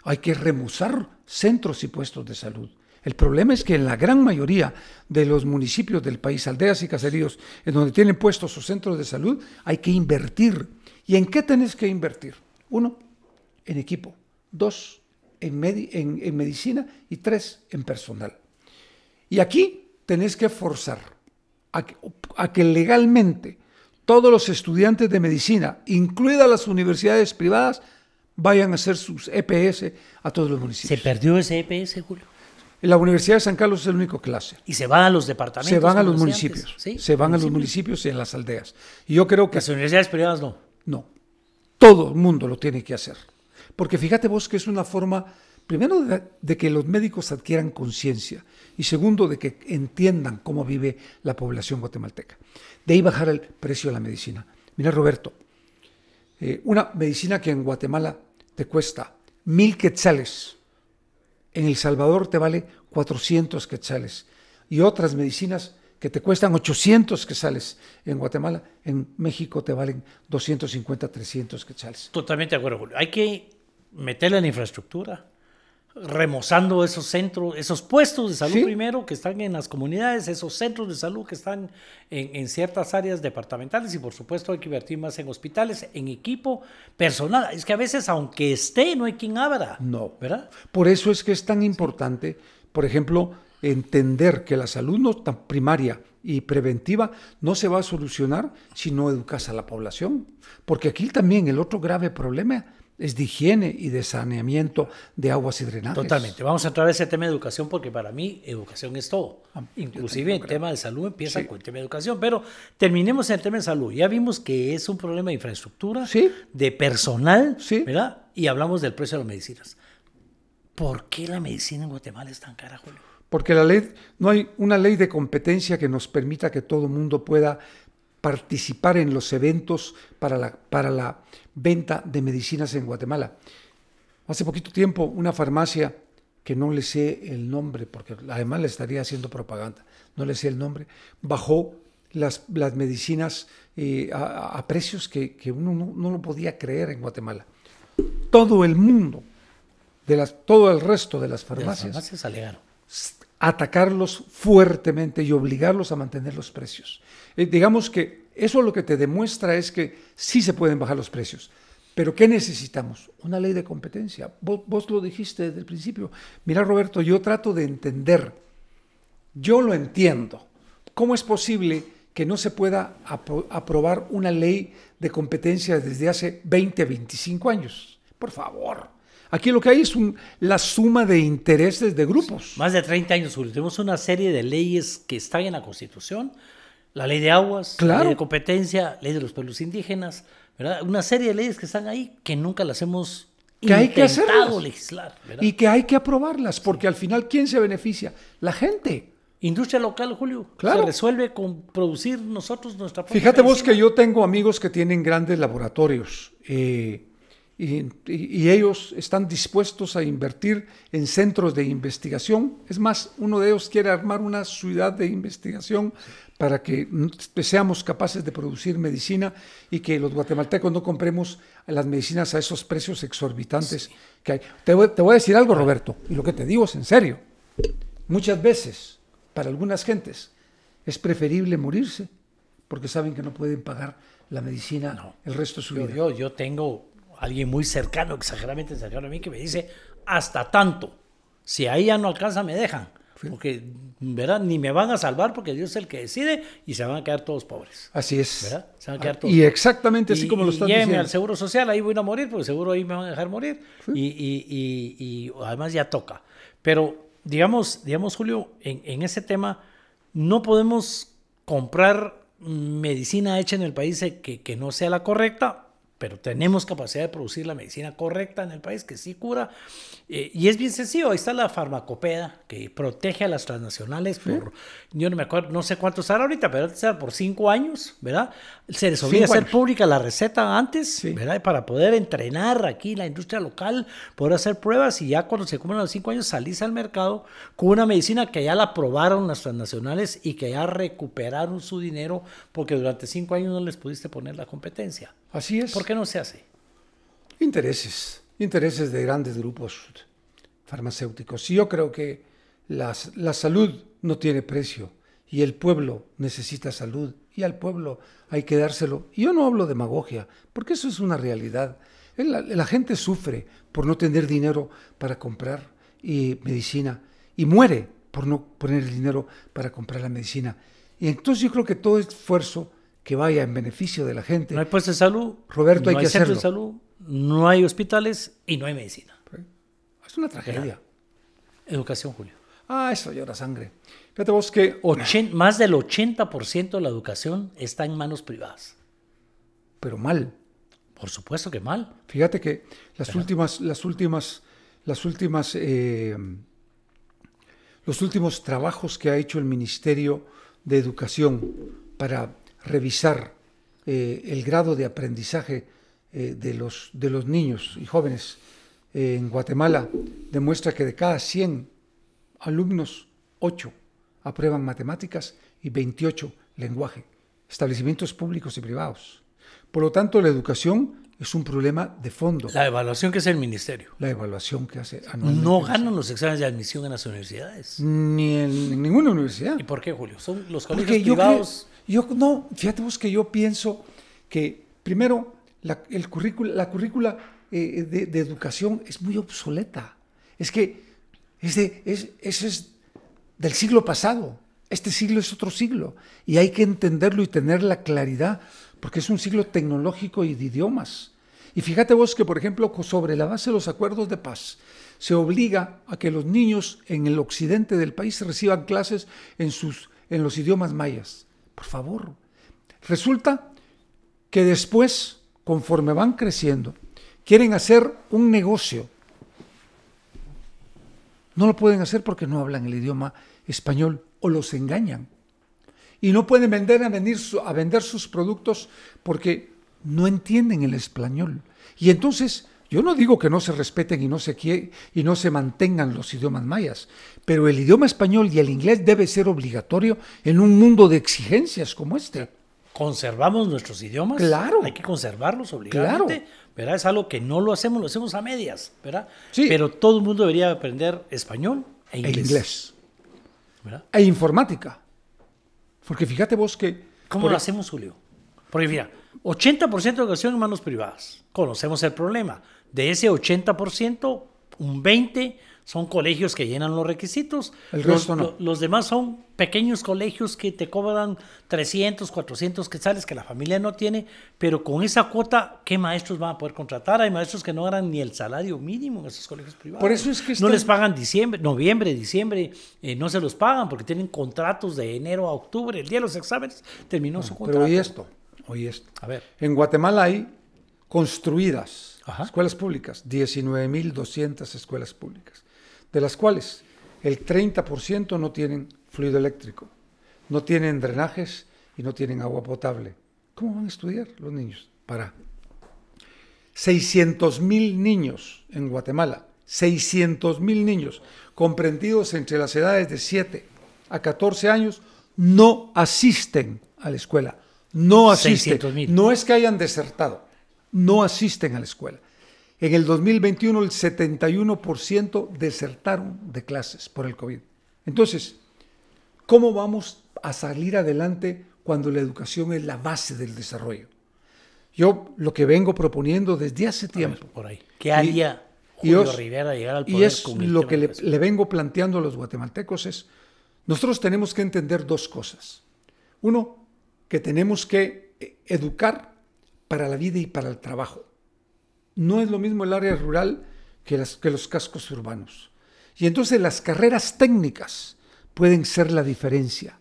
Hay que remozar centros y puestos de salud. El problema es que en la gran mayoría de los municipios del país, aldeas y caseríos, en donde tienen puestos sus centros de salud, hay que invertir. ¿Y en qué tenés que invertir? Uno, en equipo. Dos, en, en, medicina. Y tres, en personal. Y aquí tenés que forzar a que, a que legalmente todos los estudiantes de medicina, incluidas las universidades privadas, vayan a hacer sus EPS a todos los municipios. ¿Se perdió ese EPS, Julio? La Universidad de San Carlos es el único que hace. Y se van a los departamentos. Se van a los municipios. Se van a los municipios y en las aldeas. Y yo creo que... Las universidades privadas no. No. Todo el mundo lo tiene que hacer. Porque fíjate vos que es una forma, primero, de, que los médicos adquieran conciencia y segundo, de que entiendan cómo vive la población guatemalteca. De ahí bajar el precio de la medicina. Mira, Roberto, eh, una medicina que en Guatemala te cuesta mil quetzales en El Salvador te vale 400 quetzales y otras medicinas que te cuestan 800 quetzales en Guatemala, en México te valen 250, 300 quetzales. Totalmente de acuerdo, Julio. Hay que meterla en infraestructura, remozando esos centros, esos puestos de salud primero que están en las comunidades, esos centros de salud que están en, en, ciertas áreas departamentales y por supuesto hay que invertir más en hospitales, en equipo personal. Es que a veces aunque esté, no hay quien abra. No, ¿verdad? Por eso es que es tan importante, por ejemplo, entender que la salud no tan primaria y preventiva no se va a solucionar si no educas a la población. Porque aquí también el otro grave problema es de higiene y de saneamiento de aguas y drenajes. Totalmente. Vamos a entrar a ese tema de educación porque para mí educación es todo. Ah, Inclusive el tema de salud empieza con el tema de educación, pero terminemos en el tema de salud. Ya vimos que es un problema de infraestructura, de personal, ¿verdad? Y hablamos del precio de las medicinas. ¿Por qué la medicina en Guatemala es tan cara, Julio? Porque la ley, no hay una ley de competencia que nos permita que todo el mundo pueda participar en los eventos para la, para la venta de medicinas en Guatemala. Hace poquito tiempo una farmacia, que no le sé el nombre, porque además le estaría haciendo propaganda, no le sé el nombre, bajó las, las medicinas eh, a, precios que, uno no, lo podía creer en Guatemala. Todo el mundo, de las, todo el resto de las farmacias, las farmacias atacarlos fuertemente y obligarlos a mantener los precios. Eh, digamos que eso lo que te demuestra es que sí se pueden bajar los precios. Pero ¿qué necesitamos? Una ley de competencia. Vos, lo dijiste desde el principio. Mira, Roberto, yo trato de entender. Yo lo entiendo. ¿Cómo es posible que no se pueda aprobar una ley de competencia desde hace 20, 25 años? Por favor. Aquí lo que hay es un, la suma de intereses de grupos. Más de 30 años, Julio. Tenemos una serie de leyes que están en la Constitución. La ley de aguas, la ley de competencia, ley de los pueblos indígenas, Una serie de leyes que están ahí que nunca las hemos que hay legislar, y que hay que aprobarlas, porque al final, ¿quién se beneficia? La gente. Industria local, Julio. Claro. Se resuelve con producir nosotros nuestra propia. Fíjate vos que yo tengo amigos que tienen grandes laboratorios. Eh, y, ellos están dispuestos a invertir en centros de investigación. Es más, uno de ellos quiere armar una ciudad de investigación para que pues, seamos capaces de producir medicina y que los guatemaltecos no compremos las medicinas a esos precios exorbitantes que hay. Te voy, a decir algo, Roberto, y lo que te digo es en serio. Muchas veces, para algunas gentes, es preferible morirse porque saben que no pueden pagar la medicina el resto de su vida. Yo, yo tengo alguien muy cercano, exageradamente cercano a mí, que me dice, hasta tanto, si ahí ya no alcanza, me dejan. Porque, ¿verdad? Ni me van a salvar porque Dios es el que decide y se van a quedar todos pobres. Así es. ¿verdad? Se van a quedar ah, todos Y exactamente así como lo están diciendo. al Seguro Social, ahí voy a morir porque seguro ahí me van a dejar morir. Y, y, y, además ya toca. Pero, digamos, digamos Julio, en, ese tema no podemos comprar medicina hecha en el país que, que no sea la correcta pero tenemos capacidad de producir la medicina correcta en el país que sí cura. Eh, y es bien sencillo, ahí está la farmacopea que protege a las transnacionales por, yo no me acuerdo, no sé cuánto estará ahorita, pero por cinco años, ¿verdad? Se les hacer pública la receta antes, ¿verdad? Para poder entrenar aquí la industria local, poder hacer pruebas y ya cuando se cumplen los cinco años salís al mercado con una medicina que ya la probaron las transnacionales y que ya recuperaron su dinero porque durante cinco años no les pudiste poner la competencia. Así es. ¿Por qué no se hace? Intereses, intereses de grandes grupos farmacéuticos. Y yo creo que la salud no tiene precio y el pueblo necesita salud y al pueblo hay que dárselo. Y yo no hablo de demagogia, porque eso es una realidad. La, gente sufre por no tener dinero para comprar eh, medicina y muere por no poner el dinero para comprar la medicina. Y entonces yo creo que todo esfuerzo que vaya en beneficio de la gente. No hay puestos de salud. Roberto, hay, que hacerlo. de salud, no hay hospitales y no hay medicina. Es una tragedia. Educación, Julio. Ah, eso llora sangre. Fíjate vos que... más del 80% de la educación está en manos privadas. Pero mal. Por supuesto que mal. Fíjate que las últimas, las últimas, las últimas, eh, los últimos trabajos que ha hecho el Ministerio de Educación para revisar eh, el grado de aprendizaje eh, de, los, de los niños y jóvenes eh, en Guatemala demuestra que de cada 100 alumnos, 8 aprueban matemáticas y 28 lenguaje, establecimientos públicos y privados. Por lo tanto, la educación es un problema de fondo. La evaluación que hace el ministerio. La evaluación que hace No ganan los exámenes de admisión en las universidades. Ni en, ninguna universidad. ¿Y por qué, Julio? Son los colegios privados. Yo no, fíjate vos que yo pienso que primero la, el currícula, la eh, de, educación es muy obsoleta. Es que es, es, es del siglo pasado. Este siglo es otro siglo y hay que entenderlo y tener la claridad porque es un siglo tecnológico y de idiomas. Y fíjate vos que, por ejemplo, sobre la base de los acuerdos de paz, se obliga a que los niños en el occidente del país reciban clases en, sus, en los idiomas mayas. Por favor. Resulta que después, conforme van creciendo, quieren hacer un negocio. No lo pueden hacer porque no hablan el idioma español o los engañan. Y no pueden vender a, venir a vender sus productos porque no entienden el español. Y entonces, yo no digo que no se respeten y no se, y no se mantengan los idiomas mayas, pero el idioma español y el inglés debe ser obligatorio en un mundo de exigencias como este. ¿Conservamos nuestros idiomas? Claro. Hay que conservarlos obligadamente. Claro. Es algo que no lo hacemos, lo hacemos a medias, ¿verdad? Sí. Pero todo el mundo debería aprender español e, e inglés. inglés. ¿verdad? e informática. Porque fíjate vos que... ¿Cómo lo e- hacemos, Julio? Porque mira, 80% de educación en manos privadas. Conocemos el problema. De ese 80%, un 20% son colegios que llenan los requisitos. El resto los, demás son pequeños colegios que te cobran 300, 400 quetzales que la familia no tiene, pero con esa cuota, ¿qué maestros van a poder contratar? Hay maestros que no ganan ni el salario mínimo en esos colegios privados. Por eso es que... No este les pagan diciembre, noviembre, diciembre, eh, no se los pagan porque tienen contratos de enero a octubre, el día de los exámenes terminó ah, su contrato. Pero oye esto, oye esto. A ver. En Guatemala hay construidas escuelas públicas, 19.200 escuelas públicas de las cuales el 30% no tienen fluido eléctrico, no tienen drenajes y no tienen agua potable. ¿Cómo van a estudiar los niños? Para 600 niños en Guatemala, 600 niños comprendidos entre las edades de 7 a 14 años no asisten a la escuela, no asisten, no es que hayan desertado, no asisten a la escuela. En el 2021 el 71% desertaron de clases por el COVID. Entonces, ¿cómo vamos a salir adelante cuando la educación es la base del desarrollo? Yo lo que vengo proponiendo desde hace tiempo. por ahí. ¿Qué haría Julio y Rivera llegar al poder? Y es lo que le, le vengo planteando a los guatemaltecos es, nosotros tenemos que entender dos cosas. Uno, que tenemos que eh, educar para la vida y para el trabajo. No es lo mismo el área rural que, las, que los cascos urbanos. Y entonces las carreras técnicas pueden ser la diferencia.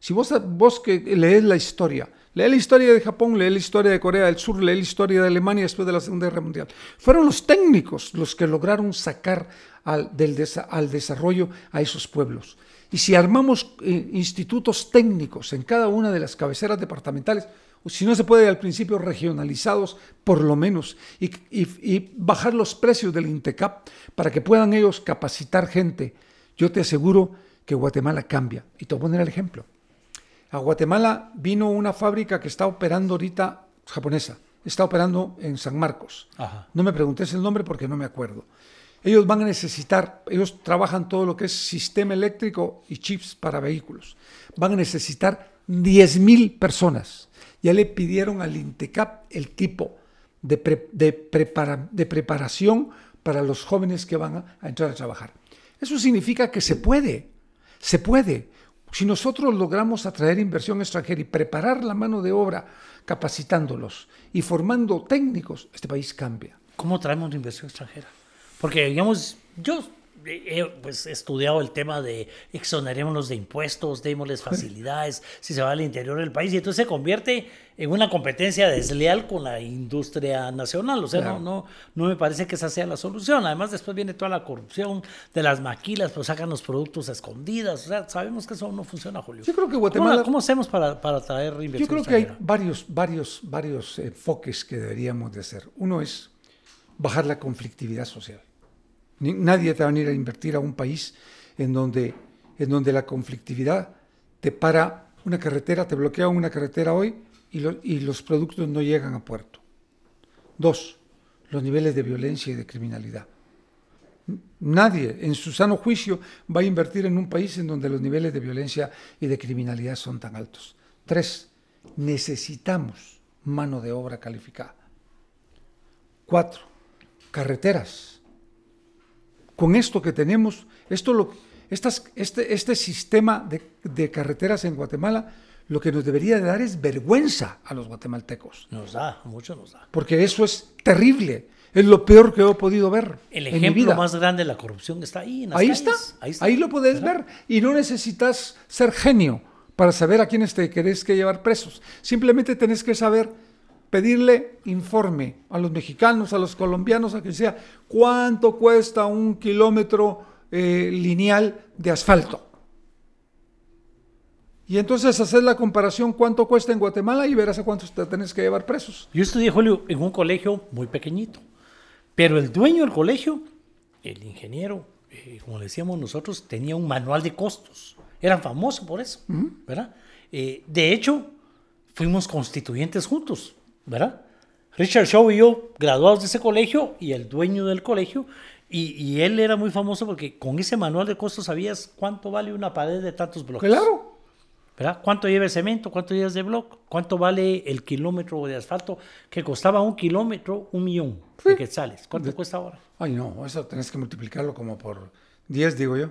Si vos, vos que lees la historia, lees la historia de Japón, lees la historia de Corea del Sur, lees la historia de Alemania después de la Segunda Guerra Mundial, fueron los técnicos los que lograron sacar al, del al desarrollo a esos pueblos. Y si armamos eh, institutos técnicos en cada una de las cabeceras departamentales, si no se puede al principio, regionalizados por lo menos y, bajar los precios del INTECAP para que puedan ellos capacitar gente. Yo te aseguro que Guatemala cambia. Y te voy a poner el ejemplo. A Guatemala vino una fábrica que está operando ahorita, japonesa, está operando en San Marcos. No me preguntes el nombre porque no me acuerdo. Ellos van a necesitar, ellos trabajan todo lo que es sistema eléctrico y chips para vehículos. Van a necesitar 10.000 personas. Ya le pidieron al INTECAP el tipo de, prepara, de preparación para los jóvenes que van a, entrar a trabajar. Eso significa que se puede, se puede. Si nosotros logramos atraer inversión extranjera y preparar la mano de obra capacitándolos y formando técnicos, este país cambia. ¿Cómo traemos la inversión extranjera? Porque, digamos, yo he pues, estudiado el tema de exonerémonos de impuestos, démosles facilidades, si se va al interior del país, y entonces se convierte en una competencia desleal con la industria nacional. O sea, no, no, no me parece que esa sea la solución. Además, después viene toda la corrupción de las maquilas, pues sacan los productos a escondidas. O sea, sabemos que eso no funciona, Julio. Yo creo que Guatemala. ¿Cómo, hacemos para, para traer inversión? Yo creo que hay varios, varios, varios enfoques que deberíamos de hacer. Uno es bajar la conflictividad social nadie te va a venir a invertir a un país en donde, en donde la conflictividad te para una carretera, te bloquea una carretera hoy y, y los productos no llegan a puerto. Dos, los niveles de violencia y de criminalidad. Nadie en su sano juicio va a invertir en un país en donde los niveles de violencia y de criminalidad son tan altos. Tres, necesitamos mano de obra calificada. Cuatro, carreteras con esto que tenemos, esto lo, este, este, sistema de, carreteras en Guatemala, lo que nos debería dar es vergüenza a los guatemaltecos. Nos da, mucho nos da. Porque eso es terrible. Es lo peor que he podido ver. El ejemplo más grande de la corrupción está ahí. En las ahí, está, ahí está. Ahí lo puedes ver. Y no necesitas ser genio para saber a quiénes te querés que llevar presos. Simplemente tenés que saber pedirle informe a los mexicanos, a los colombianos, a que sea, cuánto cuesta un kilómetro eh, lineal de asfalto. Y entonces hacer la comparación cuánto cuesta en Guatemala y verás a cuánto te tenés que llevar presos. Yo estudié, Julio, en un colegio muy pequeñito, pero el dueño del colegio, el ingeniero, eh, como decíamos nosotros, tenía un manual de costos. Eran famosos por eso, ¿verdad? Eh, de hecho, fuimos constituyentes juntos. ¿verdad? Richard Shaw y yo, graduados de ese colegio y el dueño del colegio, y, él era muy famoso porque con ese manual de costos sabías cuánto vale una pared de tantos bloques. Claro. ¿Verdad? ¿Cuánto lleva el cemento? ¿Cuánto lleva de bloque? ¿Cuánto vale el kilómetro de asfalto? Que costaba un kilómetro, un millón de de sales, ¿Cuánto cuesta ahora? Ay, no, eso tenés que multiplicarlo como por 10, digo yo.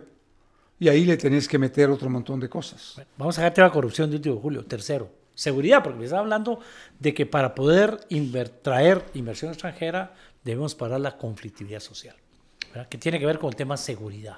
Y ahí le tenés que meter otro montón de cosas. vamos a dejarte la corrupción de último julio, tercero seguridad, porque me está hablando de que para poder traer inversión extranjera debemos parar la conflictividad social, que tiene que ver con el tema seguridad.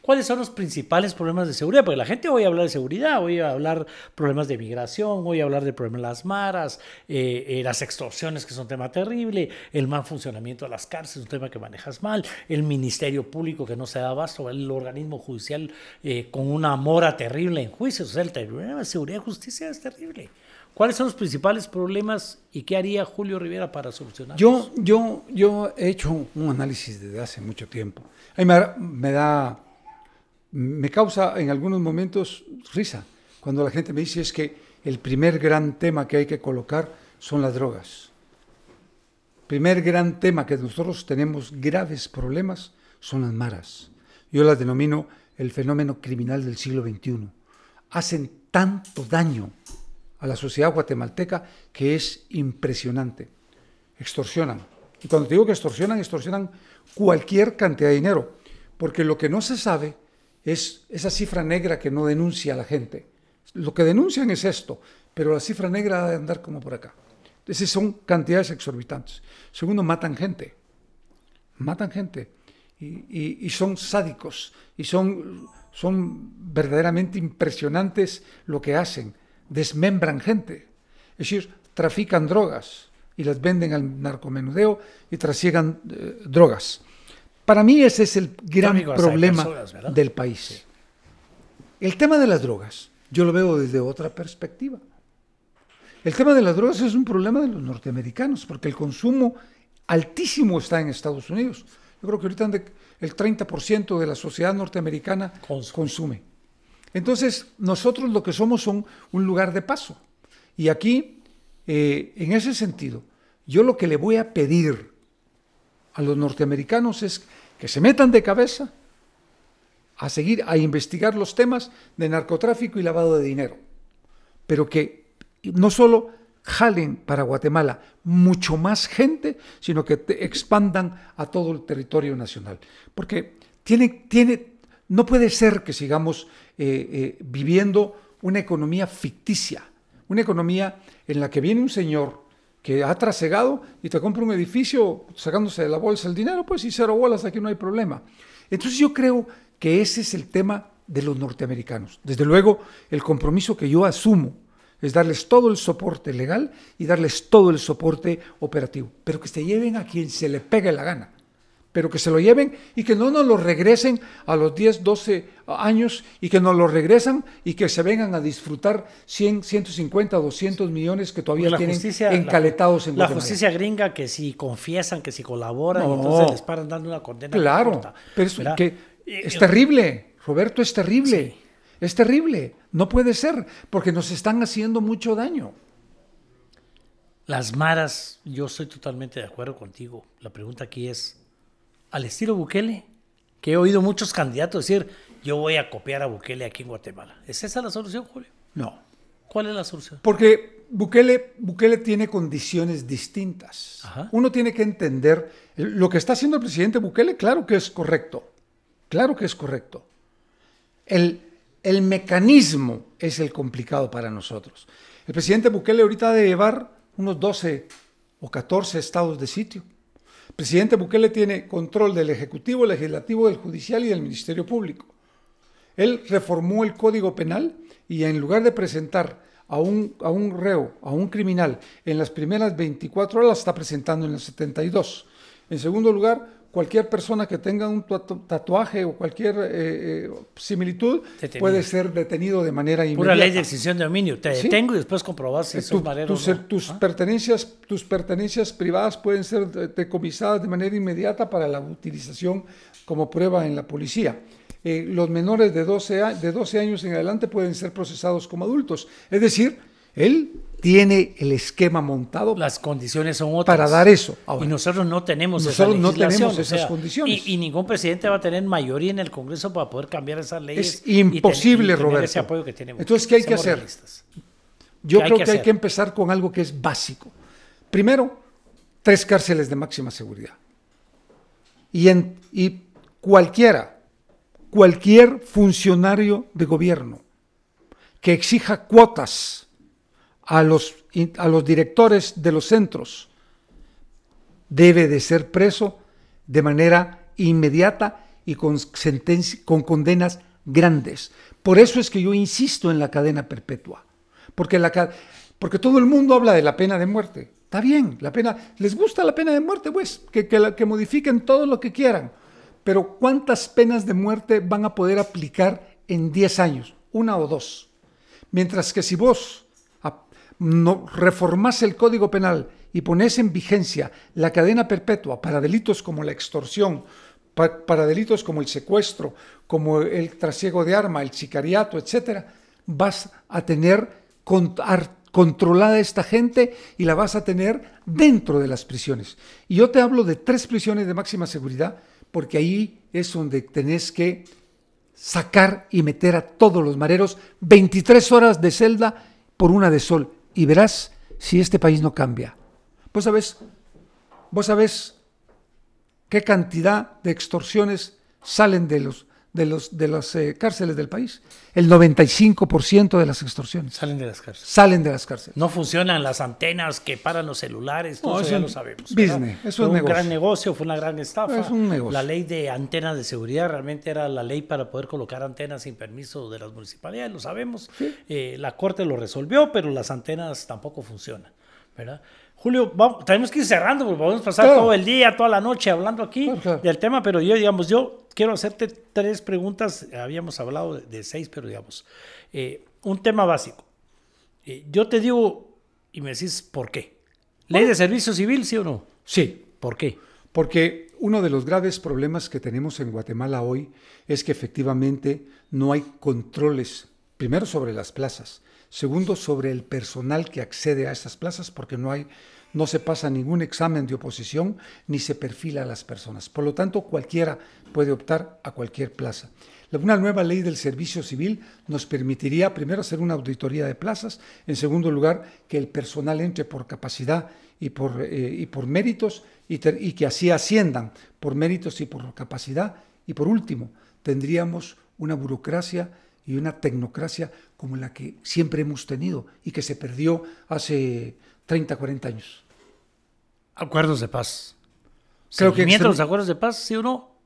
¿Cuáles son los principales problemas de seguridad? Porque la gente hoy a hablar de seguridad, hoy a hablar problemas de migración, hoy a hablar de problemas de las maras, eh, eh, las extorsiones, que es un tema terrible, el mal funcionamiento de las cárceles, un tema que manejas mal, el ministerio público que no se da abasto, el organismo judicial eh, con una mora terrible en juicios. O sea, el problema de seguridad y justicia es terrible. ¿Cuáles son los principales problemas y qué haría Julio Rivera para solucionarlos? Yo, yo, yo he hecho un análisis desde hace mucho tiempo. A me, da, me causa en algunos momentos risa cuando la gente me dice es que el primer gran tema que hay que colocar son las drogas. Primer gran tema que nosotros tenemos graves problemas son las maras. Yo las denomino el fenómeno criminal del siglo XXI. Hacen tanto daño la sociedad guatemalteca que es impresionante. Extorsionan. Y cuando te digo que extorsionan, extorsionan cualquier cantidad de dinero, porque lo que no se sabe es esa cifra negra que no denuncia la gente. Lo que denuncian es esto, pero la cifra negra ha de andar como por acá. Esas son cantidades exorbitantes. Segundo, matan gente. Matan gente. Y, y, son sádicos. Y son, son verdaderamente impresionantes lo que hacen desmembran gente. es decir, trafican drogas y las venden al narcomenudeo y trasiegan eh, drogas. Para mí ese es el gran problema del país. El tema de las drogas, yo lo veo desde otra perspectiva. El tema de las drogas es un problema de los norteamericanos, porque el consumo altísimo está en Estados Unidos. Yo creo que ahorita el 30% de la sociedad norteamericana consume. Entonces, nosotros lo que somos son un lugar de paso. Y aquí, eh, en ese sentido, yo lo que le voy a pedir a los norteamericanos es que se metan de cabeza a seguir, a investigar los temas de narcotráfico y lavado de dinero. Pero que no solo jalen para Guatemala mucho más gente, sino que expandan a todo el territorio nacional. Porque tiene, tiene, no puede ser que sigamos eh, eh, viviendo una economía ficticia, una economía en la que viene un señor que ha trasegado y te compra un edificio sacándose de la bolsa el dinero, pues y cero bolas, aquí no hay problema. Entonces yo creo que ese es el tema de los norteamericanos. Desde luego, el compromiso que yo asumo es darles todo el soporte legal y darles todo el soporte operativo, pero que se lleven a quien se le pegue la gana pero que se lo lleven y que no nos lo regresen a los 10, 12 años y que nos lo regresan y que se vengan a disfrutar 100, 150, 200 millones que todavía pues tienen encaletados en en La justicia gringa que si confiesan, que si colaboran, entonces les paran dando una condena. Claro, pero es, terrible, Roberto, es terrible, es terrible, no puede ser, porque nos están haciendo mucho daño. Las maras, yo estoy totalmente de acuerdo contigo. La pregunta aquí es, al estilo Bukele, que he oído muchos candidatos decir, yo voy a copiar a Bukele aquí en Guatemala. ¿Es esa la solución, Julio? No. ¿Cuál es la solución? Porque Bukele, Bukele tiene condiciones distintas. Uno tiene que entender lo que está haciendo el presidente Bukele, claro que es correcto. Claro que es correcto. El, mecanismo es el complicado para nosotros. El presidente Bukele ahorita de llevar unos 12 o 14 estados de sitio presidente Bukele tiene control del Ejecutivo, Legislativo, del Judicial y del Ministerio Público. Él reformó el Código Penal y en lugar de presentar a un, reo, a un criminal, en las primeras 24 horas, está presentando en las 72. En segundo lugar, cualquier persona que tenga un tatuaje o cualquier eh, eh, similitud puede ser detenido de manera inmediata. Pura ley de extinción de dominio. Te detengo y después comprobar si es eh, tu, tus, o er, tus ah. pertenencias, tus pertenencias privadas pueden ser decomisadas de manera inmediata para la utilización como prueba en la policía. los menores de 12, de 12 años en adelante pueden ser procesados como adultos. Es decir, él tiene el esquema montado. Las condiciones son otras. Para dar eso. y nosotros no tenemos no tenemos esas condiciones. Y, ningún presidente va a tener mayoría en el Congreso para poder cambiar esas leyes. Es imposible, Roberto. Entonces, ¿qué hay que hacer? Yo creo que, hay que empezar con algo que es básico. Primero, tres cárceles de máxima seguridad. Y, en, y cualquiera, cualquier funcionario de gobierno que exija cuotas a los, a los directores de los centros. Debe de ser preso de manera inmediata y con, con condenas grandes. Por eso es que yo insisto en la cadena perpetua. Porque, la, porque todo el mundo habla de la pena de muerte. Está bien, la pena, les gusta la pena de muerte, pues, que, que modifiquen todo lo que quieran. Pero ¿cuántas penas de muerte van a poder aplicar en 10 años? Una o dos. Mientras que si vos no el Código Penal y pones en vigencia la cadena perpetua para delitos como la extorsión, para delitos como el secuestro, como el trasiego de arma, el sicariato, etcétera, vas a tener controlada esta gente y la vas a tener dentro de las prisiones. Y yo te hablo de tres prisiones de máxima seguridad, porque ahí es donde tenés que sacar y meter a todos los mareros 23 horas de celda por una de sol y verás si este país no cambia. Vos sabés, vos sabés qué cantidad de extorsiones salen de los de, los, de las eh, cárceles del país. El 95% de las extorsiones. Salen de las cárceles. Salen de las cárceles. No funcionan las antenas que paran los celulares, no, eso lo sabemos. Business, eso fue es un gran negocio, fue una gran estafa. Es un negocio. La ley de antenas de seguridad realmente era la ley para poder colocar antenas sin permiso de las municipalidades, lo sabemos. Eh, la corte lo resolvió, pero las antenas tampoco funcionan, ¿verdad? Julio, vamos, tenemos que ir cerrando porque podemos pasar todo el día, toda la noche hablando aquí del tema, pero yo, digamos, yo quiero hacerte tres preguntas, habíamos hablado de, seis, pero digamos, eh, un tema básico. Eh, yo te digo, y me decís, ¿por qué? ¿Ley de servicio civil, sí o no? Sí. ¿Por qué? Porque uno de los graves problemas que tenemos en Guatemala hoy es que efectivamente no hay controles, primero sobre las plazas, Segundo, sobre el personal que accede a estas plazas, porque no hay no se pasa ningún examen de oposición ni se perfila a las personas. Por lo tanto, cualquiera puede optar a cualquier plaza. Una nueva ley del servicio civil nos permitiría, primero, hacer una auditoría de plazas, en segundo lugar, que el personal entre por capacidad y por, eh, por méritos y que así asciendan por méritos y por capacidad. Y por último, tendríamos una burocracia y una tecnocracia como la que siempre hemos tenido y que se perdió hace 30, 40 años. Acuerdos de paz. Creo que mientras los acuerdos de paz, sí o no.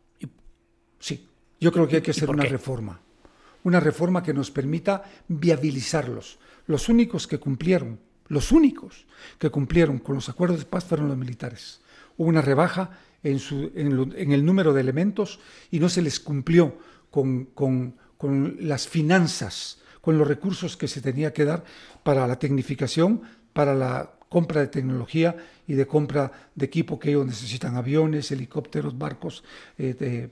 Sí, yo creo que hay que hacer una reforma. Una reforma que nos permita viabilizarlos. Los únicos que cumplieron, los únicos que cumplieron con los acuerdos de paz fueron los militares. Hubo una rebaja en, el número de elementos y no se les cumplió con con las finanzas, con los recursos que se tenía que dar para la tecnificación, para la compra de tecnología y de compra de equipo que ellos necesitan, aviones, helicópteros, barcos, eh,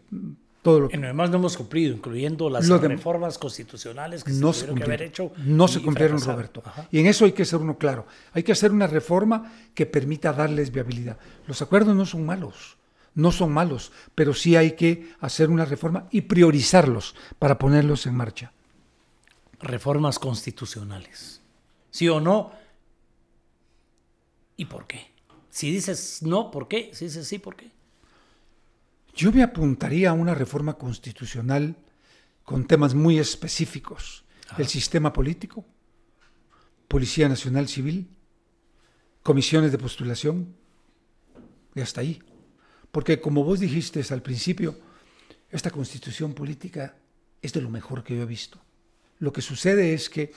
todo lo que... Además no hemos cumplido, incluyendo las reformas constitucionales que no se tuvieron que haber hecho. No se cumplieron, Roberto. Y en eso hay que ser uno claro. Hay que hacer una reforma que permita darles viabilidad. Los acuerdos no son malos no son malos, pero sí hay que hacer una reforma y priorizarlos para ponerlos en marcha. Reformas constitucionales. ¿Sí o no? ¿Y por qué? Si dices no, ¿por qué? Si dices sí, ¿por qué? Yo me apuntaría a una reforma constitucional con temas muy específicos. El sistema político, Policía Nacional Civil, comisiones de postulación, y hasta ahí. Porque como vos dijiste al principio, esta constitución política es de lo mejor que yo he visto. Lo que sucede es que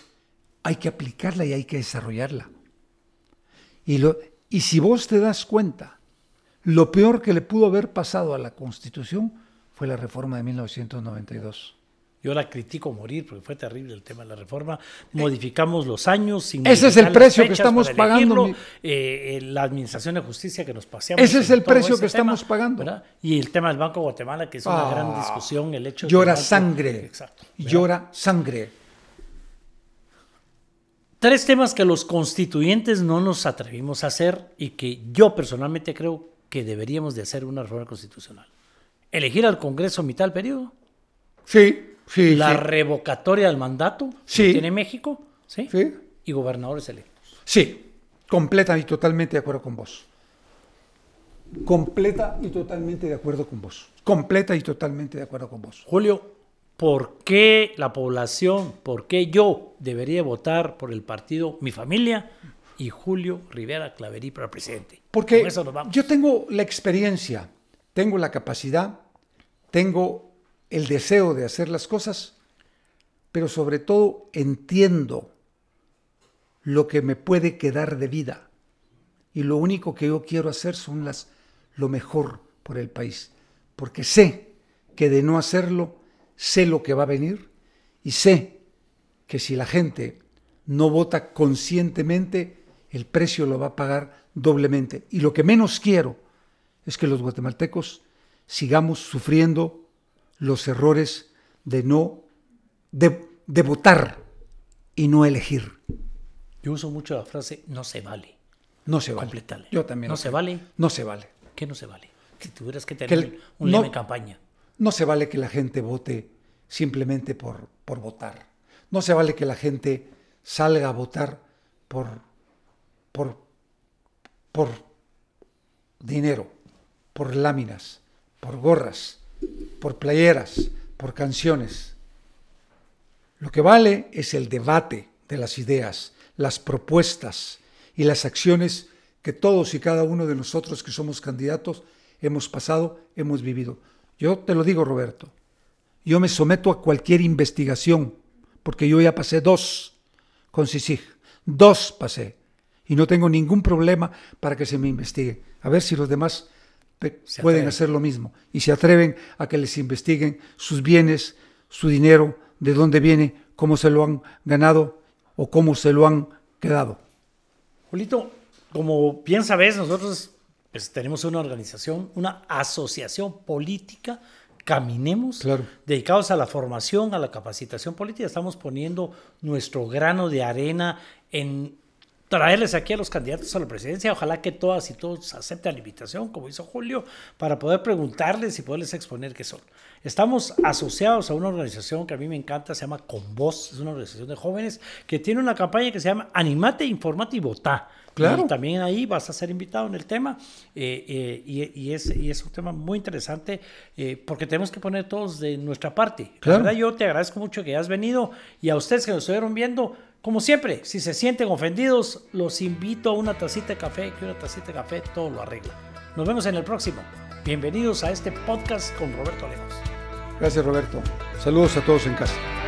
hay que aplicarla y hay que desarrollarla. Y, lo, y si vos te das cuenta, lo peor que le pudo haber pasado a la constitución fue la reforma de 1992. Yo la critico morir porque fue terrible el tema de la reforma. Modificamos los años. Sin ese es el precio que estamos pagando. Eh, eh, la Administración de Justicia que nos paseamos. Ese es el precio que estamos pagando. Y el tema del Banco de Guatemala, que es una gran ah, discusión. El hecho llora sangre. Exacto, llora sangre. Tres temas que los constituyentes no nos atrevimos a hacer y que yo personalmente creo que deberíamos de hacer una reforma constitucional. Elegir al Congreso mitad del periodo. Sí la revocatoria del mandato que tiene México, ¿sí? Y gobernadores electos. Sí, completa y totalmente de acuerdo con vos. Completa y totalmente de acuerdo con vos. Completa y totalmente de acuerdo con vos. Julio, ¿por qué la población, por qué yo debería votar por el partido Mi Familia y Julio Rivera Claverí para presidente? Porque yo tengo la experiencia, tengo la capacidad, tengo el deseo de hacer las cosas, pero sobre todo entiendo lo que me puede quedar de vida. Y lo único que yo quiero hacer son las lo mejor por el país, porque sé que de no hacerlo sé lo que va a venir y sé que si la gente no vota conscientemente, el precio lo va a pagar doblemente. Y lo que menos quiero es que los guatemaltecos sigamos sufriendo los errores de no de, votar y no elegir. Yo uso mucho la frase no se vale. No se vale. Completale. Yo también. No se vale. No se vale. ¿Qué no se vale? Si tuvieras que tener un no, de campaña. No se vale que la gente vote simplemente por, por votar. No se vale que la gente salga a votar por, por dinero, por láminas, por gorras por playeras, por canciones. Lo que vale es el debate de las ideas, las propuestas y las acciones que todos y cada uno de nosotros que somos candidatos hemos pasado, hemos vivido. Yo te lo digo, Roberto, yo me someto a cualquier investigación, porque yo ya pasé dos con CICIG, dos pasé, y no tengo ningún problema para que se me investigue. A ver si los demás pueden hacer lo mismo y se atreven a que les investiguen sus bienes, su dinero, de dónde viene, cómo se lo han ganado o cómo se lo han quedado. Julito, como bien sabes, nosotros pues, tenemos una organización, una asociación política, Caminemos, dedicados a la formación, a la capacitación política. Estamos poniendo nuestro grano de arena en traerles aquí a los candidatos a la presidencia. Ojalá que todas y todos acepten la invitación, como hizo Julio, para poder preguntarles y poderles exponer qué son. Estamos asociados a una organización que a mí me encanta, se llama Con Voz, es una organización de jóvenes que tiene una campaña que se llama Animate, Informate y Vota. Claro. también ahí vas a ser invitado en el tema eh, eh, y, es, un tema muy interesante eh, porque tenemos que poner todos de nuestra parte. Claro. La verdad, yo te agradezco mucho que hayas venido y a ustedes que nos estuvieron viendo, como siempre, si se sienten ofendidos, los invito a una tacita de café, que una tacita de café todo lo arregla. Nos vemos en el próximo. Bienvenidos a este podcast con Roberto Alejos. Gracias Roberto. Saludos a todos en casa.